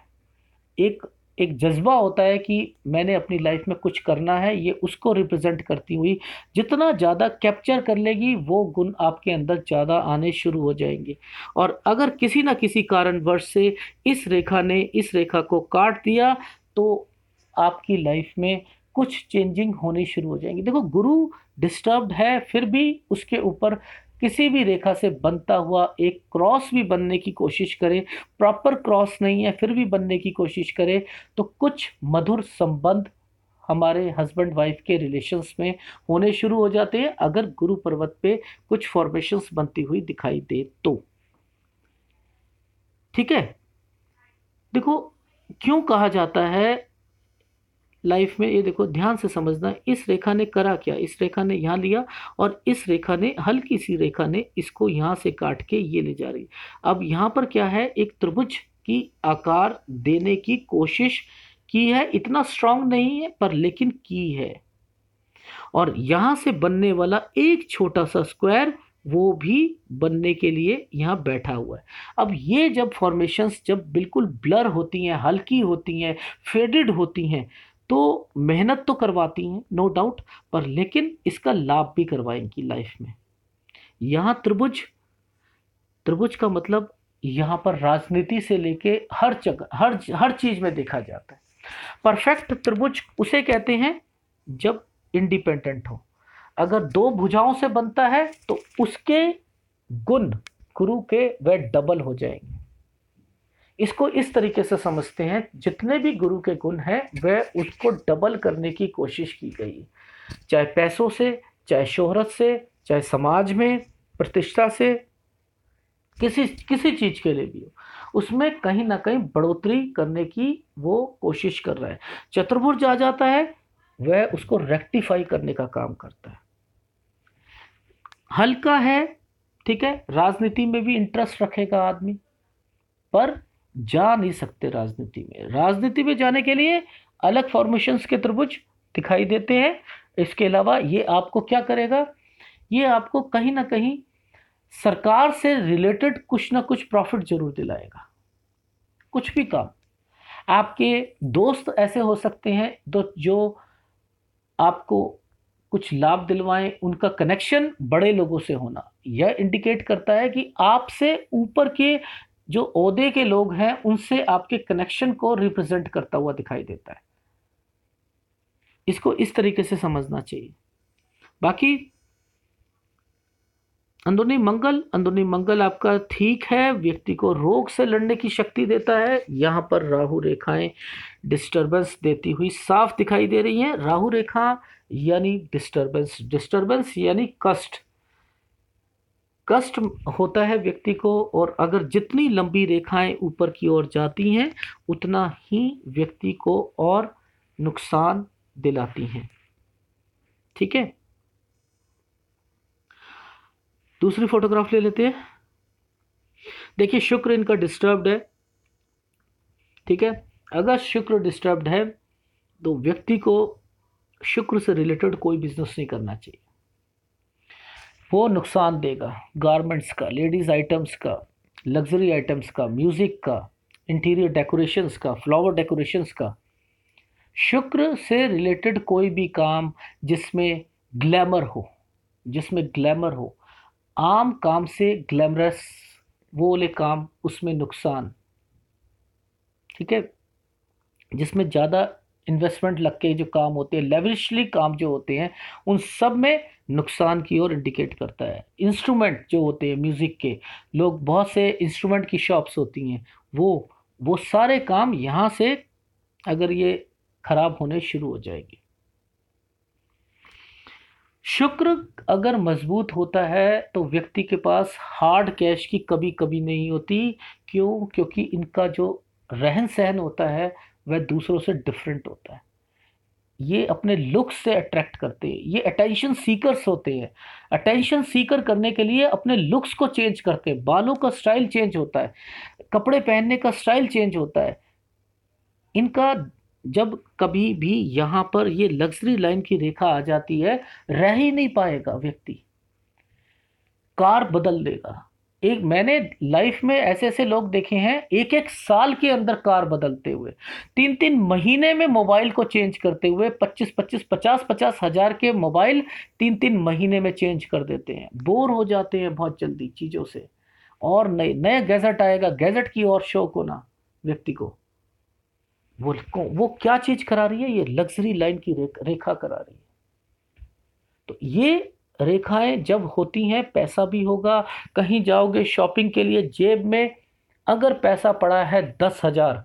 एक एक जज्बा होता है कि मैंने अपनी लाइफ में कुछ करना है ये उसको रिप्रेजेंट करती हुई जितना ज़्यादा कैप्चर कर लेगी वो गुण आपके अंदर ज़्यादा आने शुरू हो जाएंगे और अगर किसी ना किसी कारणवश से इस रेखा ने इस रेखा को काट दिया तो आपकी लाइफ में कुछ चेंजिंग होनी शुरू हो जाएंगी देखो गुरु डिस्टर्ब्ड है फिर भी उसके ऊपर किसी भी रेखा से बनता हुआ एक क्रॉस भी बनने की कोशिश करे प्रॉपर क्रॉस नहीं है फिर भी बनने की कोशिश करे तो कुछ मधुर संबंध हमारे हस्बैंड वाइफ के रिलेशंस में होने शुरू हो जाते हैं अगर गुरु पर्वत पे कुछ फॉर्मेशंस बनती हुई दिखाई दे तो ठीक है देखो क्यों कहा जाता है लाइफ में ये देखो ध्यान से समझना इस रेखा ने करा क्या इस रेखा ने यहाँ लिया और इस रेखा ने हल्की सी रेखा ने इसको यहाँ से काट के ये ले जा रही अब यहाँ पर क्या है एक त्रिभुज की आकार देने की कोशिश की है इतना स्ट्रांग नहीं है पर लेकिन की है और यहाँ से बनने वाला एक छोटा सा स्क्वायर वो भी बनने के लिए यहाँ बैठा हुआ है अब ये जब फॉर्मेशंस जब बिल्कुल ब्लर होती हैं हल्की होती हैं फेडेड होती हैं तो मेहनत तो करवाती हैं नो डाउट पर लेकिन इसका लाभ भी करवाएंगी लाइफ में यहाँ त्रिभुज त्रिभुज का मतलब यहाँ पर राजनीति से लेके हर जगह हर हर चीज़ में देखा जाता है परफेक्ट त्रिभुज उसे कहते हैं जब इंडिपेंडेंट हो अगर दो भुजाओं से बनता है तो उसके गुण गुरु के वह डबल हो जाएंगे इसको इस तरीके से समझते हैं जितने भी गुरु के गुण हैं वह उसको डबल करने की कोशिश की गई चाहे पैसों से चाहे शोहरत से चाहे समाज में प्रतिष्ठा से किसी किसी चीज़ के लिए भी हो उसमें कहीं ना कहीं बढ़ोतरी करने की वो कोशिश कर रहा है चतुर्भुज जा जाता है वह उसको रेक्टिफाई करने का काम करता है हल्का है ठीक है राजनीति में भी इंटरेस्ट रखेगा आदमी पर जा नहीं सकते राजनीति में राजनीति में जाने के लिए अलग फॉर्मेशंस के त्रिभुज दिखाई देते हैं इसके अलावा ये आपको क्या करेगा ये आपको कहीं ना कहीं सरकार से रिलेटेड कुछ ना कुछ प्रॉफिट जरूर दिलाएगा कुछ भी काम आपके दोस्त ऐसे हो सकते हैं जो जो आपको कुछ लाभ दिलवाएं उनका कनेक्शन बड़े लोगों से होना यह इंडिकेट करता है कि आपसे ऊपर के जो ओदे के लोग हैं उनसे आपके कनेक्शन को रिप्रेजेंट करता हुआ दिखाई देता है इसको इस तरीके से समझना चाहिए बाकी अंदरूनी मंगल अंदरूनी मंगल आपका ठीक है व्यक्ति को रोग से लड़ने की शक्ति देता है यहाँ पर राहु रेखाएं डिस्टरबेंस देती हुई साफ दिखाई दे रही हैं राहु रेखा यानी डिस्टरबेंस डिस्टरबेंस यानी कष्ट कष्ट होता है व्यक्ति को और अगर जितनी लंबी रेखाएं ऊपर की ओर जाती हैं उतना ही व्यक्ति को और नुकसान दिलाती हैं ठीक है दूसरी फोटोग्राफ ले लेते हैं देखिए शुक्र इनका डिस्टर्ब्ड है ठीक है अगर शुक्र डिस्टर्ब्ड है तो व्यक्ति को शुक्र से रिलेटेड कोई बिजनेस नहीं करना चाहिए वो नुकसान देगा गारमेंट्स का लेडीज़ आइटम्स का लग्जरी आइटम्स का म्यूज़िक का इंटीरियर डेकोरेशंस का फ्लावर डेकोरेशंस का शुक्र से रिलेटेड कोई भी काम जिसमें ग्लैमर हो जिसमें ग्लैमर हो आम काम से ग्लैमरस वो वाले काम उसमें नुकसान ठीक है जिसमें ज़्यादा इन्वेस्टमेंट लग के जो काम होते हैं लेवलिशली काम जो होते हैं उन सब में नुकसान की ओर इंडिकेट करता है इंस्ट्रूमेंट जो होते हैं म्यूज़िक के लोग बहुत से इंस्ट्रूमेंट की शॉप्स होती हैं वो वो सारे काम यहाँ से अगर ये खराब होने शुरू हो जाएंगे शुक्र अगर मजबूत होता है तो व्यक्ति के पास हार्ड कैश की कभी कभी नहीं होती क्यों क्योंकि इनका जो रहन सहन होता है वह दूसरों से डिफरेंट होता है ये अपने लुक्स से अट्रैक्ट करते हैं ये अटेंशन सीकर्स होते हैं अटेंशन सीकर करने के लिए अपने लुक्स को चेंज करते हैं बालों का स्टाइल चेंज होता है कपड़े पहनने का स्टाइल चेंज होता है इनका जब कभी भी यहाँ पर ये लग्जरी लाइन की रेखा आ जाती है रह ही नहीं पाएगा व्यक्ति कार बदल देगा एक मैंने लाइफ में ऐसे ऐसे लोग देखे हैं एक एक साल के अंदर कार बदलते हुए तीन तीन महीने में मोबाइल को चेंज करते हुए पच्चीस पच्चीस पचास पचास हज़ार के मोबाइल तीन तीन महीने में चेंज कर देते हैं बोर हो जाते हैं बहुत जल्दी चीज़ों से और नए नए गैजेट आएगा गैजेट की और शौक होना व्यक्ति को वो वो क्या चीज़ करा रही है ये लग्जरी लाइन की रेखा करा रही है तो ये रेखाएं जब होती हैं पैसा भी होगा कहीं जाओगे शॉपिंग के लिए जेब में अगर पैसा पड़ा है दस हज़ार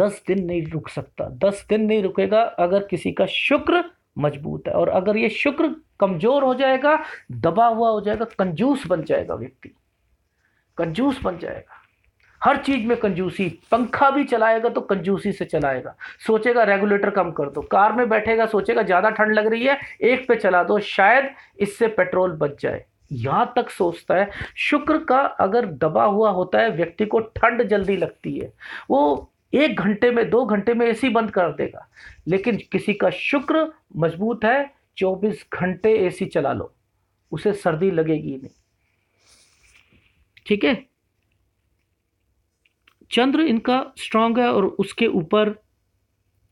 दस दिन नहीं रुक सकता दस दिन नहीं रुकेगा अगर किसी का शुक्र मजबूत है और अगर ये शुक्र कमज़ोर हो जाएगा दबा हुआ हो जाएगा कंजूस बन जाएगा व्यक्ति कंजूस बन जाएगा हर चीज़ में कंजूसी पंखा भी चलाएगा तो कंजूसी से चलाएगा सोचेगा रेगुलेटर कम कर दो कार में बैठेगा सोचेगा ज़्यादा ठंड लग रही है एक पे चला दो शायद इससे पेट्रोल बच जाए यहां तक सोचता है शुक्र का अगर दबा हुआ होता है व्यक्ति को ठंड जल्दी लगती है वो एक घंटे में दो घंटे में एसी बंद कर देगा लेकिन किसी का शुक्र मजबूत है चौबीस घंटे एसी चला लो उसे सर्दी लगेगी नहीं ठीक है चंद्र इनका स्ट्रांग है और उसके ऊपर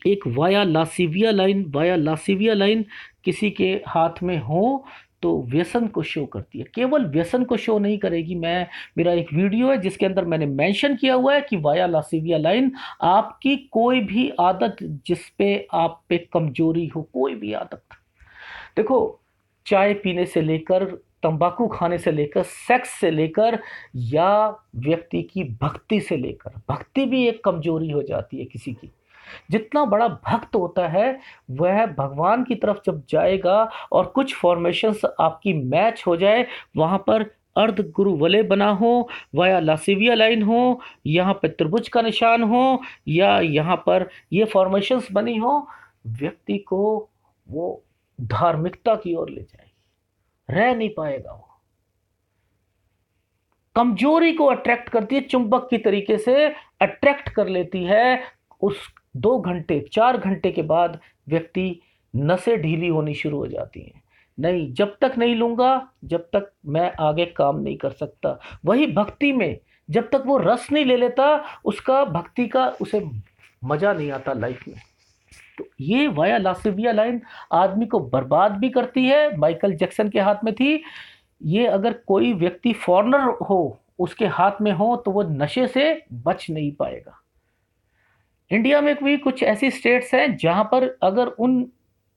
एक via lasciva line via lasciva line किसी के हाथ में हो तो व्यसन को शो करती है केवल व्यसन को शो नहीं करेगी मैं मेरा एक वीडियो है जिसके अंदर मैंने मेंशन किया हुआ है कि वाया लासीविया लाइन आपकी कोई भी आदत जिस पे आप पे कमजोरी हो कोई भी आदत देखो चाय पीने से लेकर तंबाकू खाने से लेकर सेक्स से लेकर या व्यक्ति की भक्ति से लेकर भक्ति भी एक कमजोरी हो जाती है किसी की जितना बड़ा भक्त होता है वह भगवान की तरफ जब जाएगा और कुछ फॉर्मेशंस आपकी मैच हो जाए वहाँ पर अर्ध गुरु वले बना हो वाया लासीविया लाइन हो यहाँ पर त्रिभुज का निशान हो या यहाँ पर ये फॉर्मेशंस बनी हो व्यक्ति को वो धार्मिकता की ओर ले जाए रह नहीं पाएगा वो कमजोरी को अट्रैक्ट करती है चुंबक की तरीके से अट्रैक्ट कर लेती है उस दो घंटे चार घंटे के बाद व्यक्ति नसें ढीली होनी शुरू हो जाती हैं नहीं जब तक नहीं लूंगा जब तक मैं आगे काम नहीं कर सकता वही भक्ति में जब तक वो रस नहीं ले लेता उसका भक्ति का उसे मज़ा नहीं आता लाइफ में तो ये वाया लासिविया लाइन आदमी को बर्बाद भी करती है माइकल जैक्सन के हाथ में थी ये अगर कोई व्यक्ति फॉरनर हो उसके हाथ में हो तो वो नशे से बच नहीं पाएगा इंडिया में भी कुछ ऐसी स्टेट्स हैं जहां पर अगर उन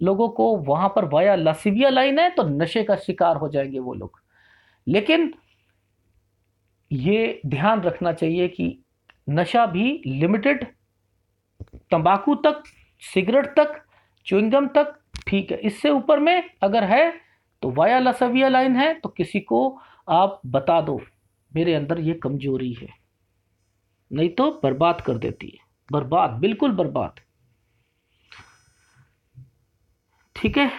लोगों को वहां पर वाया लासिविया लाइन है तो नशे का शिकार हो जाएंगे वो लोग लेकिन ये ध्यान रखना चाहिए कि नशा भी लिमिटेड तंबाकू तक सिगरेट तक च्युइंगम तक ठीक है इससे ऊपर में अगर है तो वाया लसविया लाइन है तो किसी को आप बता दो मेरे अंदर ये कमजोरी है नहीं तो बर्बाद कर देती है बर्बाद बिल्कुल बर्बाद ठीक है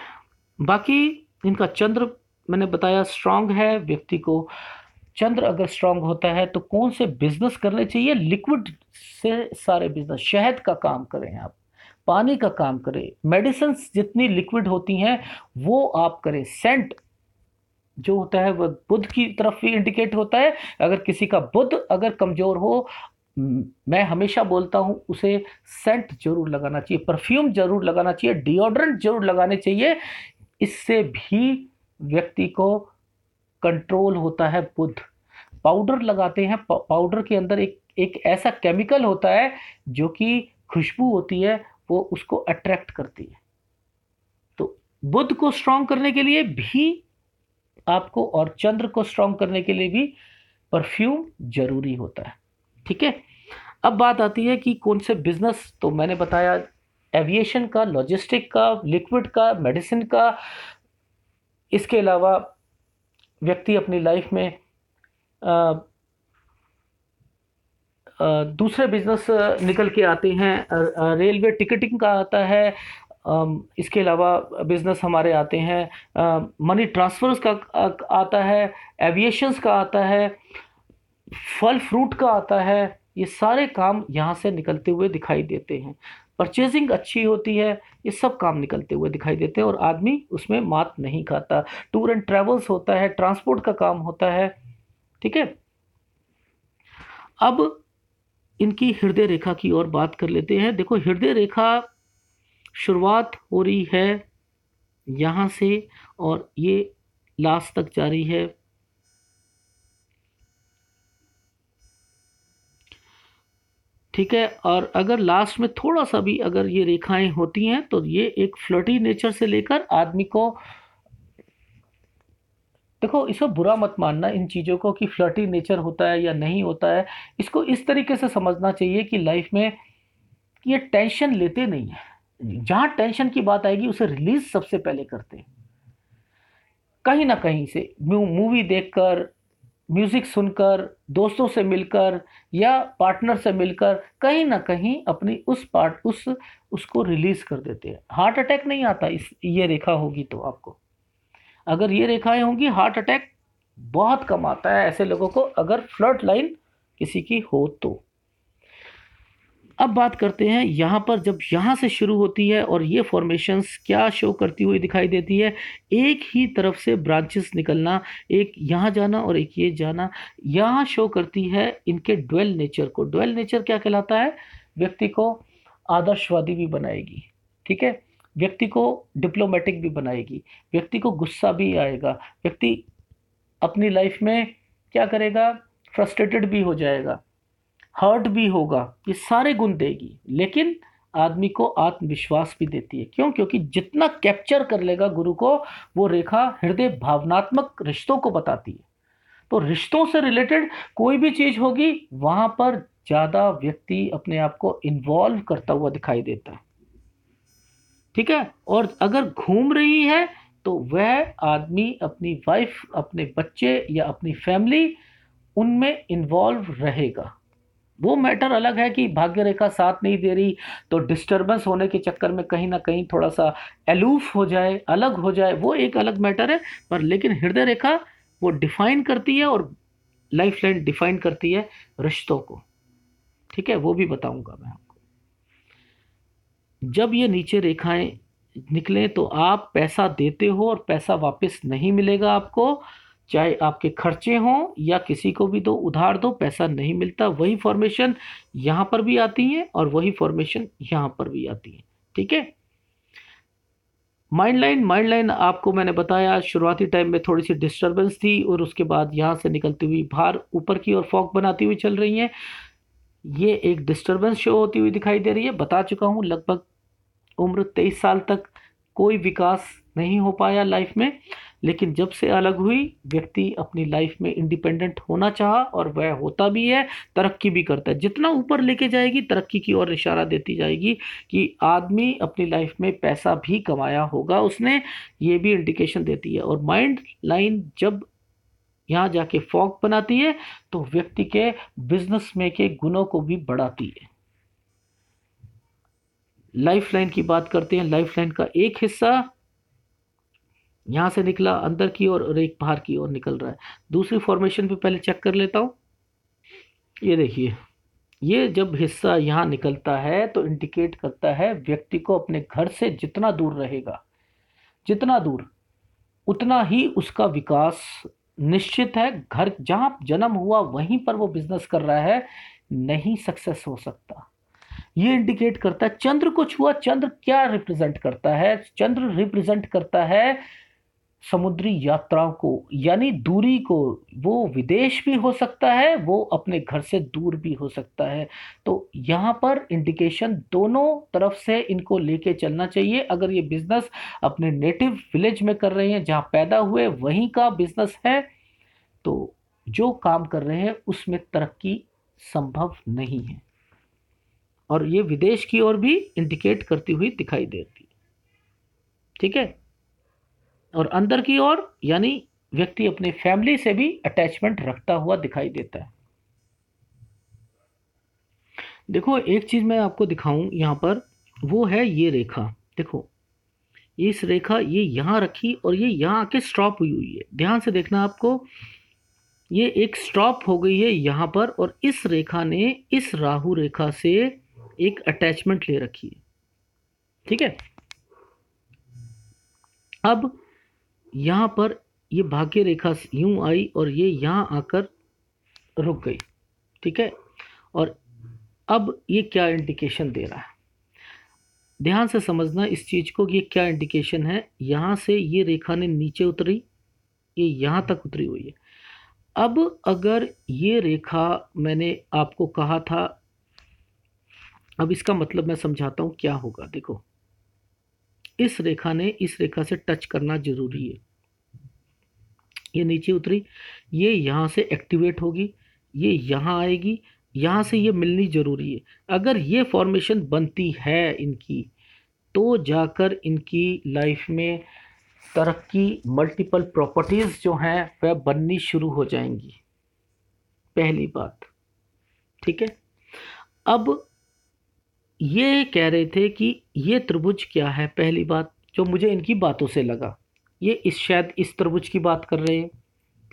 बाकी इनका चंद्र मैंने बताया स्ट्रांग है व्यक्ति को चंद्र अगर स्ट्रांग होता है तो कौन से बिजनेस करने चाहिए लिक्विड से सारे बिजनेस शहद का काम करें आप पानी का काम करें मेडिसिन जितनी लिक्विड होती हैं वो आप करें सेंट जो होता है वह बुद्ध की तरफ भी इंडिकेट होता है अगर किसी का बुद्ध अगर कमज़ोर हो मैं हमेशा बोलता हूँ उसे सेंट जरूर लगाना चाहिए परफ्यूम जरूर लगाना चाहिए डिओड्रेंट जरूर लगाने चाहिए इससे भी व्यक्ति को कंट्रोल होता है बुद्ध पाउडर लगाते हैं पाउडर के अंदर एक एक ऐसा केमिकल होता है जो कि खुशबू होती है वो उसको अट्रैक्ट करती है तो बुद्ध को स्ट्रांग करने के लिए भी आपको और चंद्र को स्ट्रांग करने के लिए भी परफ्यूम जरूरी होता है ठीक है अब बात आती है कि कौन से बिजनेस तो मैंने बताया एविएशन का लॉजिस्टिक का लिक्विड का मेडिसिन का इसके अलावा व्यक्ति अपनी लाइफ में दूसरे बिज़नेस निकल के आते हैं रेलवे टिकटिंग का आता है इसके अलावा बिज़नेस हमारे आते हैं मनी ट्रांसफर्स का आता है एविएशंस का आता है फल फ्रूट का आता है ये सारे काम यहाँ से निकलते हुए दिखाई देते हैं परचेजिंग अच्छी होती है ये सब काम निकलते हुए दिखाई देते हैं और आदमी उसमें मात नहीं खाता टूर एंड ट्रेवल्स होता है ट्रांसपोर्ट का काम होता है ठीक है अब इनकी हृदय रेखा की ओर बात कर लेते हैं देखो हृदय रेखा शुरुआत हो रही है यहाँ से और ये लास्ट तक जा रही है ठीक है और अगर लास्ट में थोड़ा सा भी अगर ये रेखाएं होती हैं तो ये एक फ्लटी नेचर से लेकर आदमी को देखो इसको बुरा मत मानना इन चीज़ों को कि फ्लर्टी नेचर होता है या नहीं होता है इसको इस तरीके से समझना चाहिए कि लाइफ में ये टेंशन लेते नहीं है जहाँ टेंशन की बात आएगी उसे रिलीज सबसे पहले करते हैं कहीं ना कहीं से मूवी देखकर म्यूज़िक सुनकर दोस्तों से मिलकर या पार्टनर से मिलकर कहीं ना कहीं अपनी उस पार्ट उस उसको रिलीज़ कर देते हैं हार्ट अटैक नहीं आता इस ये रेखा होगी तो आपको अगर ये रेखाएं होंगी हार्ट अटैक बहुत कम आता है ऐसे लोगों को अगर फ्लड लाइन किसी की हो तो अब बात करते हैं यहाँ पर जब यहाँ से शुरू होती है और ये फॉर्मेशंस क्या शो करती हुई दिखाई देती है एक ही तरफ से ब्रांचेस निकलना एक यहाँ जाना और एक ये जाना यहाँ शो करती है इनके डुअल नेचर को डुअल नेचर क्या कहलाता है व्यक्ति को आदर्शवादी भी बनाएगी ठीक है व्यक्ति को डिप्लोमेटिक भी बनाएगी व्यक्ति को गुस्सा भी आएगा व्यक्ति अपनी लाइफ में क्या करेगा फ्रस्ट्रेटेड भी हो जाएगा हर्ट भी होगा ये सारे गुण देगी लेकिन आदमी को आत्मविश्वास भी देती है क्यों क्योंकि जितना कैप्चर कर लेगा गुरु को वो रेखा हृदय भावनात्मक रिश्तों को बताती है तो रिश्तों से रिलेटेड कोई भी चीज़ होगी वहाँ पर ज़्यादा व्यक्ति अपने आप को इन्वॉल्व करता हुआ दिखाई देता है ठीक है और अगर घूम रही है तो वह आदमी अपनी वाइफ अपने बच्चे या अपनी फैमिली उनमें इन्वॉल्व रहेगा वो मैटर अलग है कि भाग्य रेखा साथ नहीं दे रही तो डिस्टरबेंस होने के चक्कर में कहीं ना कहीं थोड़ा सा एलूफ हो जाए अलग हो जाए वो एक अलग मैटर है पर लेकिन हृदय रेखा वो डिफाइन करती है और लाइफ लाइन डिफाइन करती है रिश्तों को ठीक है वो भी बताऊंगा मैं जब ये नीचे रेखाएं निकलें तो आप पैसा देते हो और पैसा वापस नहीं मिलेगा आपको चाहे आपके खर्चे हों या किसी को भी दो उधार दो पैसा नहीं मिलता वही फॉर्मेशन यहाँ पर भी आती है और वही फॉर्मेशन यहाँ पर भी आती है ठीक है माइंड लाइन माइंड लाइन आपको मैंने बताया शुरुआती टाइम में थोड़ी सी डिस्टरबेंस थी और उसके बाद यहाँ से निकलती हुई बाहर ऊपर की ओर फॉक बनाती हुई चल रही है ये एक डिस्टर्बेंस शो होती हुई दिखाई दे रही है बता चुका हूँ लगभग उम्र तेईस साल तक कोई विकास नहीं हो पाया लाइफ में लेकिन जब से अलग हुई व्यक्ति अपनी लाइफ में इंडिपेंडेंट होना चाहा और वह होता भी है तरक्की भी करता है जितना ऊपर लेके जाएगी तरक्की की ओर इशारा देती जाएगी कि आदमी अपनी लाइफ में पैसा भी कमाया होगा उसने ये भी इंडिकेशन देती है और माइंड लाइन जब यहाँ जाके फॉक बनाती है तो व्यक्ति के बिजनेस में के गुणों को भी बढ़ाती है लाइफ लाइन की बात करते हैं लाइफ लाइन का एक हिस्सा यहाँ से निकला अंदर की ओर और, और एक बाहर की ओर निकल रहा है दूसरी फॉर्मेशन भी पहले चेक कर लेता हूँ ये देखिए ये जब हिस्सा यहाँ निकलता है तो इंडिकेट करता है व्यक्ति को अपने घर से जितना दूर रहेगा जितना दूर उतना ही उसका विकास निश्चित है घर जहां जन्म हुआ वहीं पर वो बिजनेस कर रहा है नहीं सक्सेस हो सकता ये इंडिकेट करता है चंद्र को छुआ चंद्र क्या रिप्रेजेंट करता है चंद्र रिप्रेजेंट करता है समुद्री यात्राओं को यानी दूरी को वो विदेश भी हो सकता है वो अपने घर से दूर भी हो सकता है तो यहाँ पर इंडिकेशन दोनों तरफ से इनको लेके चलना चाहिए अगर ये बिज़नेस अपने नेटिव विलेज में कर रहे हैं जहाँ पैदा हुए वहीं का बिज़नेस है तो जो काम कर रहे हैं उसमें तरक्की संभव नहीं है और ये विदेश की ओर भी इंडिकेट करती हुई दिखाई देती ठीक है और अंदर की ओर यानी व्यक्ति अपने फैमिली से भी अटैचमेंट रखता हुआ दिखाई देता है देखो एक चीज़ मैं आपको दिखाऊं यहां पर वो है ये रेखा देखो इस रेखा ये यहां रखी और ये यहां आके स्टॉप हुई हुई है ध्यान से देखना आपको ये एक स्टॉप हो गई है यहां पर और इस रेखा ने इस राहु रेखा से एक अटैचमेंट ले रखी है ठीक है अब यहाँ पर ये भाग्य रेखा यूं आई और ये यहाँ आकर रुक गई ठीक है और अब ये क्या इंडिकेशन दे रहा है ध्यान से समझना इस चीज़ को कि क्या इंडिकेशन है यहाँ से ये रेखा ने नीचे उतरी ये यहाँ तक उतरी हुई है अब अगर ये रेखा मैंने आपको कहा था अब इसका मतलब मैं समझाता हूँ क्या होगा देखो इस रेखा ने इस रेखा से टच करना जरूरी है ये नीचे उतरी ये यहाँ से एक्टिवेट होगी ये यहाँ आएगी यहाँ से ये मिलनी ज़रूरी है अगर ये फॉर्मेशन बनती है इनकी तो जाकर इनकी लाइफ में तरक्की मल्टीपल प्रॉपर्टीज़ जो हैं वह बननी शुरू हो जाएंगी पहली बात ठीक है अब ये कह रहे थे कि ये त्रिभुज क्या है पहली बात जो मुझे इनकी बातों से लगा ये इस शायद इस त्रिभुज की बात कर रहे हैं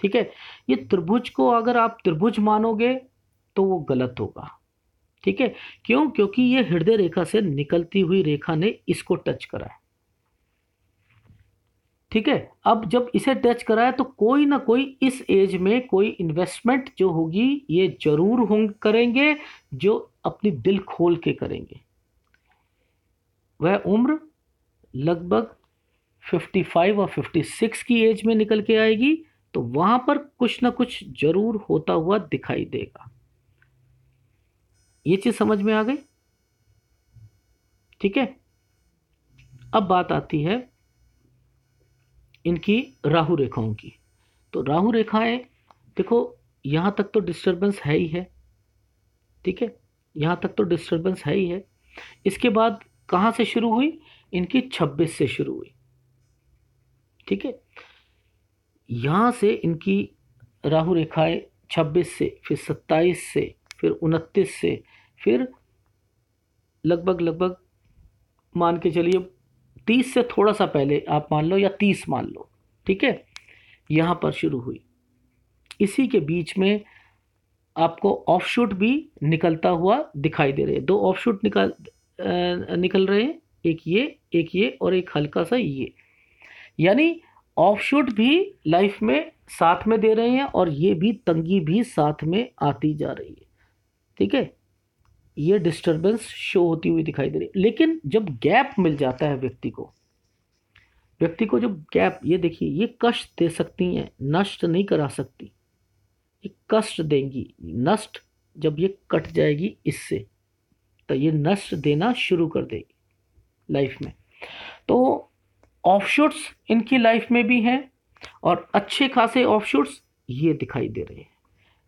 ठीक है ये त्रिभुज को अगर आप त्रिभुज मानोगे तो वो गलत होगा ठीक है क्यों क्योंकि ये हृदय रेखा से निकलती हुई रेखा ने इसको टच करा है ठीक है अब जब इसे टच करा है तो कोई ना कोई इस एज में कोई इन्वेस्टमेंट जो होगी ये जरूर होंगे करेंगे जो अपनी दिल खोल के करेंगे वह उम्र लगभग 55 और 56 की एज में निकल के आएगी तो वहाँ पर कुछ ना कुछ जरूर होता हुआ दिखाई देगा ये चीज़ समझ में आ गई ठीक है अब बात आती है इनकी राहु रेखाओं की तो राहु रेखाएं देखो यहाँ तक तो डिस्टरबेंस है ही है ठीक है यहाँ तक तो डिस्टर्बेंस है ही है इसके बाद कहाँ से शुरू हुई इनकी 26 से शुरू हुई ठीक है यहाँ से इनकी राहु रेखाएं 26 से फिर 27 से फिर 29 से फिर लगभग लगभग मान के चलिए 30 से थोड़ा सा पहले आप मान लो या 30 मान लो ठीक है यहाँ पर शुरू हुई इसी के बीच में आपको ऑफ शूट भी निकलता हुआ दिखाई दे रहे हैं दो ऑफ शूट निकाल निकल रहे हैं एक ये एक ये और एक हल्का सा ये यानी ऑफ शूट भी लाइफ में साथ में दे रहे हैं और ये भी तंगी भी साथ में आती जा रही है ठीक है ये डिस्टरबेंस शो होती हुई दिखाई दे रही है लेकिन जब गैप मिल जाता है व्यक्ति को व्यक्ति को जब गैप ये देखिए ये कष्ट दे सकती हैं नष्ट नहीं करा सकती एक कष्ट देंगी नष्ट जब ये कट जाएगी इससे तो ये नष्ट देना शुरू कर देगी लाइफ में तो ऑफशूट्स इनकी लाइफ में भी हैं और अच्छे खासे ऑफशूट्स ये दिखाई दे रहे हैं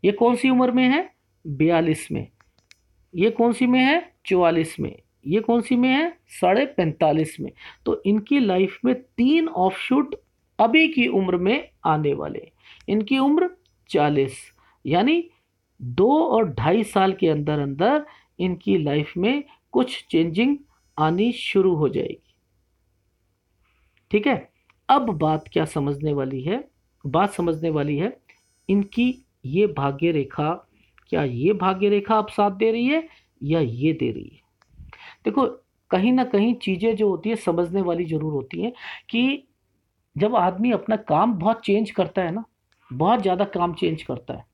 ये कौन सी उम्र में है बयालीस में ये कौन सी में है चौवालीस में ये कौन सी में है साढ़े पैंतालीस में तो इनकी लाइफ में तीन ऑफशूट अभी की उम्र में आने वाले इनकी उम्र चालीस यानी दो और ढाई साल के अंदर अंदर इनकी लाइफ में कुछ चेंजिंग आनी शुरू हो जाएगी ठीक है अब बात क्या समझने वाली है बात समझने वाली है इनकी ये भाग्य रेखा क्या ये भाग्य रेखा आप साथ दे रही है या ये दे रही है देखो कहीं ना कहीं चीज़ें जो होती है समझने वाली ज़रूर होती हैं कि जब आदमी अपना काम बहुत चेंज करता है ना बहुत ज़्यादा काम चेंज करता है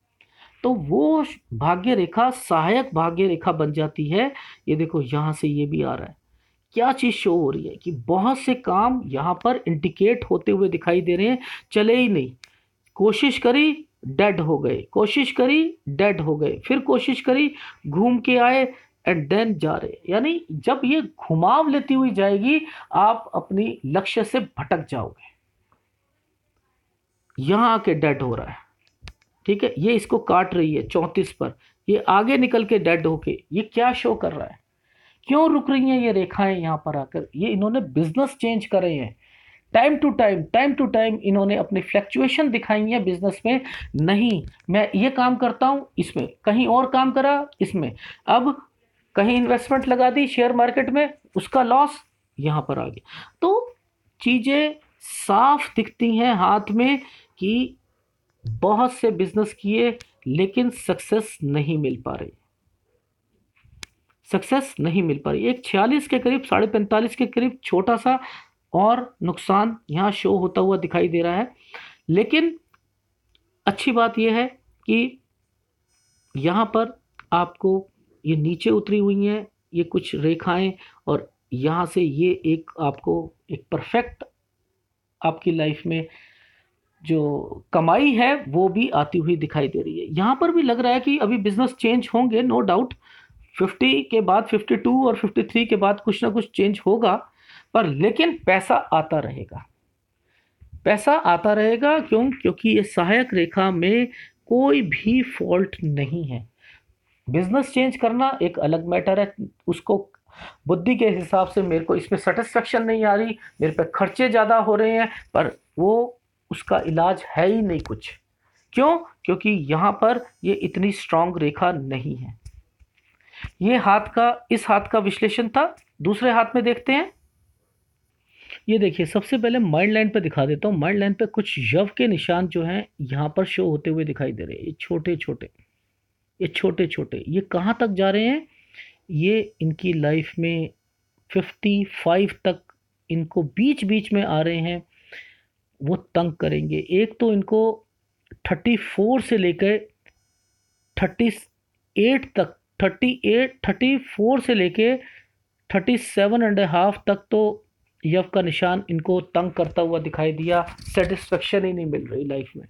तो वो भाग्य रेखा सहायक भाग्य रेखा बन जाती है ये देखो यहाँ से ये भी आ रहा है क्या चीज़ शो हो रही है कि बहुत से काम यहाँ पर इंडिकेट होते हुए दिखाई दे रहे हैं चले ही नहीं कोशिश करी डेड हो गए कोशिश करी डेड हो गए फिर कोशिश करी घूम के आए एंड देन जा रहे यानी जब ये घुमाव लेती हुई जाएगी आप अपनी लक्ष्य से भटक जाओगे यहाँ आके डेड हो रहा है ठीक है ये इसको काट रही है चौंतीस पर ये आगे निकल के डेड होके ये क्या शो कर रहा है क्यों रुक रही हैं ये रेखाएं यहाँ पर आकर ये इन्होंने बिजनेस चेंज करे हैं time to time time to time इन्होंने अपनी फ्लैक्चुएशन दिखाई है बिजनेस में नहीं मैं ये काम करता हूँ इसमें कहीं और काम करा इसमें अब कहीं इन्वेस्टमेंट लगा दी शेयर मार्केट में उसका लॉस यहाँ पर आ गया तो चीज़ें साफ दिखती हैं हाथ में कि बहुत से बिजनेस किए लेकिन सक्सेस नहीं मिल पा रही सक्सेस नहीं मिल पा रही एक छियालीस के करीब साढ़े पैंतालीस के करीब छोटा सा और नुकसान यहाँ शो होता हुआ दिखाई दे रहा है लेकिन अच्छी बात यह है कि यहाँ पर आपको ये नीचे उतरी हुई हैं ये कुछ रेखाएं और यहाँ से ये एक आपको एक परफेक्ट आपकी लाइफ में जो कमाई है वो भी आती हुई दिखाई दे रही है यहाँ पर भी लग रहा है कि अभी बिजनेस चेंज होंगे नो डाउट 50 के बाद 52 और 53 के बाद कुछ ना कुछ चेंज होगा पर लेकिन पैसा आता रहेगा पैसा आता रहेगा क्यों क्योंकि ये सहायक रेखा में कोई भी फॉल्ट नहीं है बिजनेस चेंज करना एक अलग मैटर है उसको बुद्धि के हिसाब से मेरे को इसमें सेटिस्फेक्शन नहीं आ रही मेरे पे खर्चे ज़्यादा हो रहे हैं पर वो उसका इलाज है ही नहीं कुछ क्यों क्योंकि यहाँ पर ये इतनी स्ट्रांग रेखा नहीं है ये हाथ का इस हाथ का विश्लेषण था दूसरे हाथ में देखते हैं ये देखिए सबसे पहले माइंड लाइन पे दिखा देता हूँ माइंड लाइन पे कुछ यव के निशान जो हैं यहाँ पर शो होते हुए दिखाई दे रहे हैं ये छोटे छोटे ये छोटे छोटे ये कहाँ तक जा रहे हैं ये इनकी लाइफ में फिफ्टी फाइव तक इनको बीच बीच में आ रहे हैं वो तंग करेंगे एक तो इनको थर्टी फोर से लेकर थर्टी एट तक थर्टी एट थर्टी फोर से लेकर थर्टी सेवन एंड हाफ तक तो यव का निशान इनको तंग करता हुआ दिखाई दिया सेटिस्फेक्शन ही नहीं मिल रही लाइफ में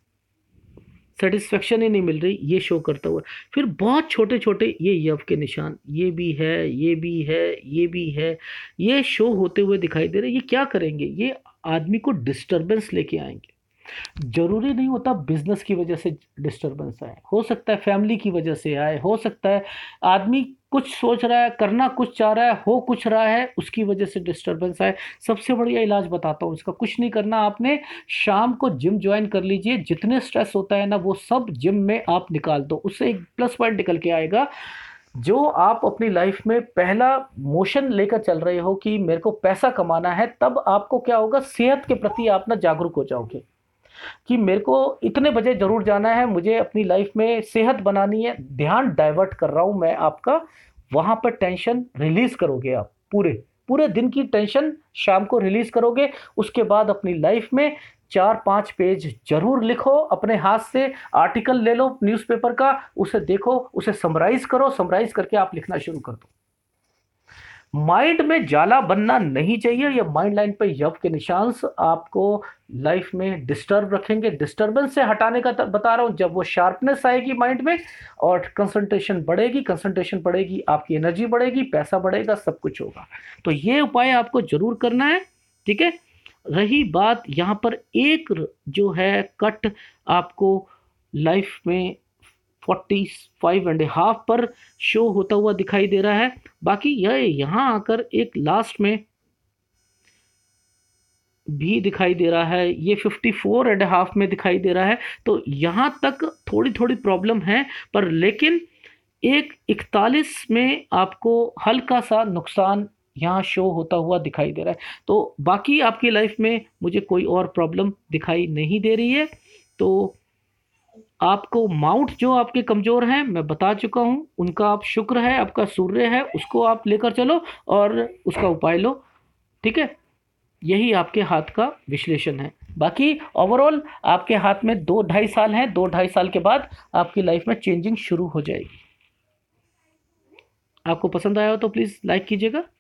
सेटिस्फेक्शन ही नहीं मिल रही ये शो करता हुआ फिर बहुत छोटे छोटे ये यव के निशान ये भी है ये भी है ये भी है ये शो होते हुए दिखाई दे रहे ये क्या करेंगे ये आदमी को डिस्टर्बेंस लेके आएंगे जरूरी नहीं होता बिजनेस की वजह से डिस्टरबेंस आए हो सकता है फैमिली की वजह से आए हो सकता है आदमी कुछ सोच रहा है करना कुछ चाह रहा है हो कुछ रहा है उसकी वजह से डिस्टर्बेंस आए सबसे बढ़िया इलाज बताता हूँ इसका कुछ नहीं करना आपने शाम को जिम ज्वाइन कर लीजिए जितने स्ट्रेस होता है ना वो सब जिम में आप निकाल दो उससे एक प्लस पॉइंट निकल के आएगा जो आप अपनी लाइफ में पहला मोशन लेकर चल रहे हो कि मेरे को पैसा कमाना है तब आपको क्या होगा सेहत के प्रति आप ना जागरूक हो जाओगे कि मेरे को इतने बजे ज़रूर जाना है मुझे अपनी लाइफ में सेहत बनानी है ध्यान डाइवर्ट कर रहा हूँ मैं आपका वहाँ पर टेंशन रिलीज़ करोगे आप पूरे पूरे दिन की टेंशन शाम को रिलीज़ करोगे उसके बाद अपनी लाइफ में चार पाँच पेज जरूर लिखो अपने हाथ से आर्टिकल ले लो न्यूज़पेपर का उसे देखो उसे समराइज़ करो समराइज़ करके आप लिखना शुरू कर दो माइंड में जाला बनना नहीं चाहिए या माइंड लाइन पर यव के निशान्स आपको लाइफ में डिस्टर्ब रखेंगे डिस्टर्बेंस से हटाने का बता रहा हूँ जब वो शार्पनेस आएगी माइंड में और कंसंट्रेशन बढ़ेगी कंसंट्रेशन बढ़ेगी आपकी एनर्जी बढ़ेगी पैसा बढ़ेगा सब कुछ होगा तो ये उपाय आपको जरूर करना है ठीक है रही बात यहाँ पर एक जो है कट आपको लाइफ में फोर्टी फाइव एंड हाफ पर शो होता हुआ दिखाई दे रहा है बाकी यह यहाँ आकर एक लास्ट में भी दिखाई दे रहा है ये फिफ्टी फ़ोर एंड हाफ में दिखाई दे रहा है तो यहाँ तक थोड़ी थोड़ी प्रॉब्लम है पर लेकिन एक इकतालीस में आपको हल्का सा नुकसान यहाँ शो होता हुआ दिखाई दे रहा है तो बाकी आपकी लाइफ में मुझे कोई और प्रॉब्लम दिखाई नहीं दे रही है तो आपको माउंट जो आपके कमज़ोर हैं मैं बता चुका हूँ उनका आप शुक्र है आपका सूर्य है उसको आप लेकर चलो और उसका उपाय लो ठीक है यही आपके हाथ का विश्लेषण है बाकी ओवरऑल आपके हाथ में दो ढाई साल हैं दो ढाई साल के बाद आपकी लाइफ में चेंजिंग शुरू हो जाएगी आपको पसंद आया हो तो प्लीज़ लाइक कीजिएगा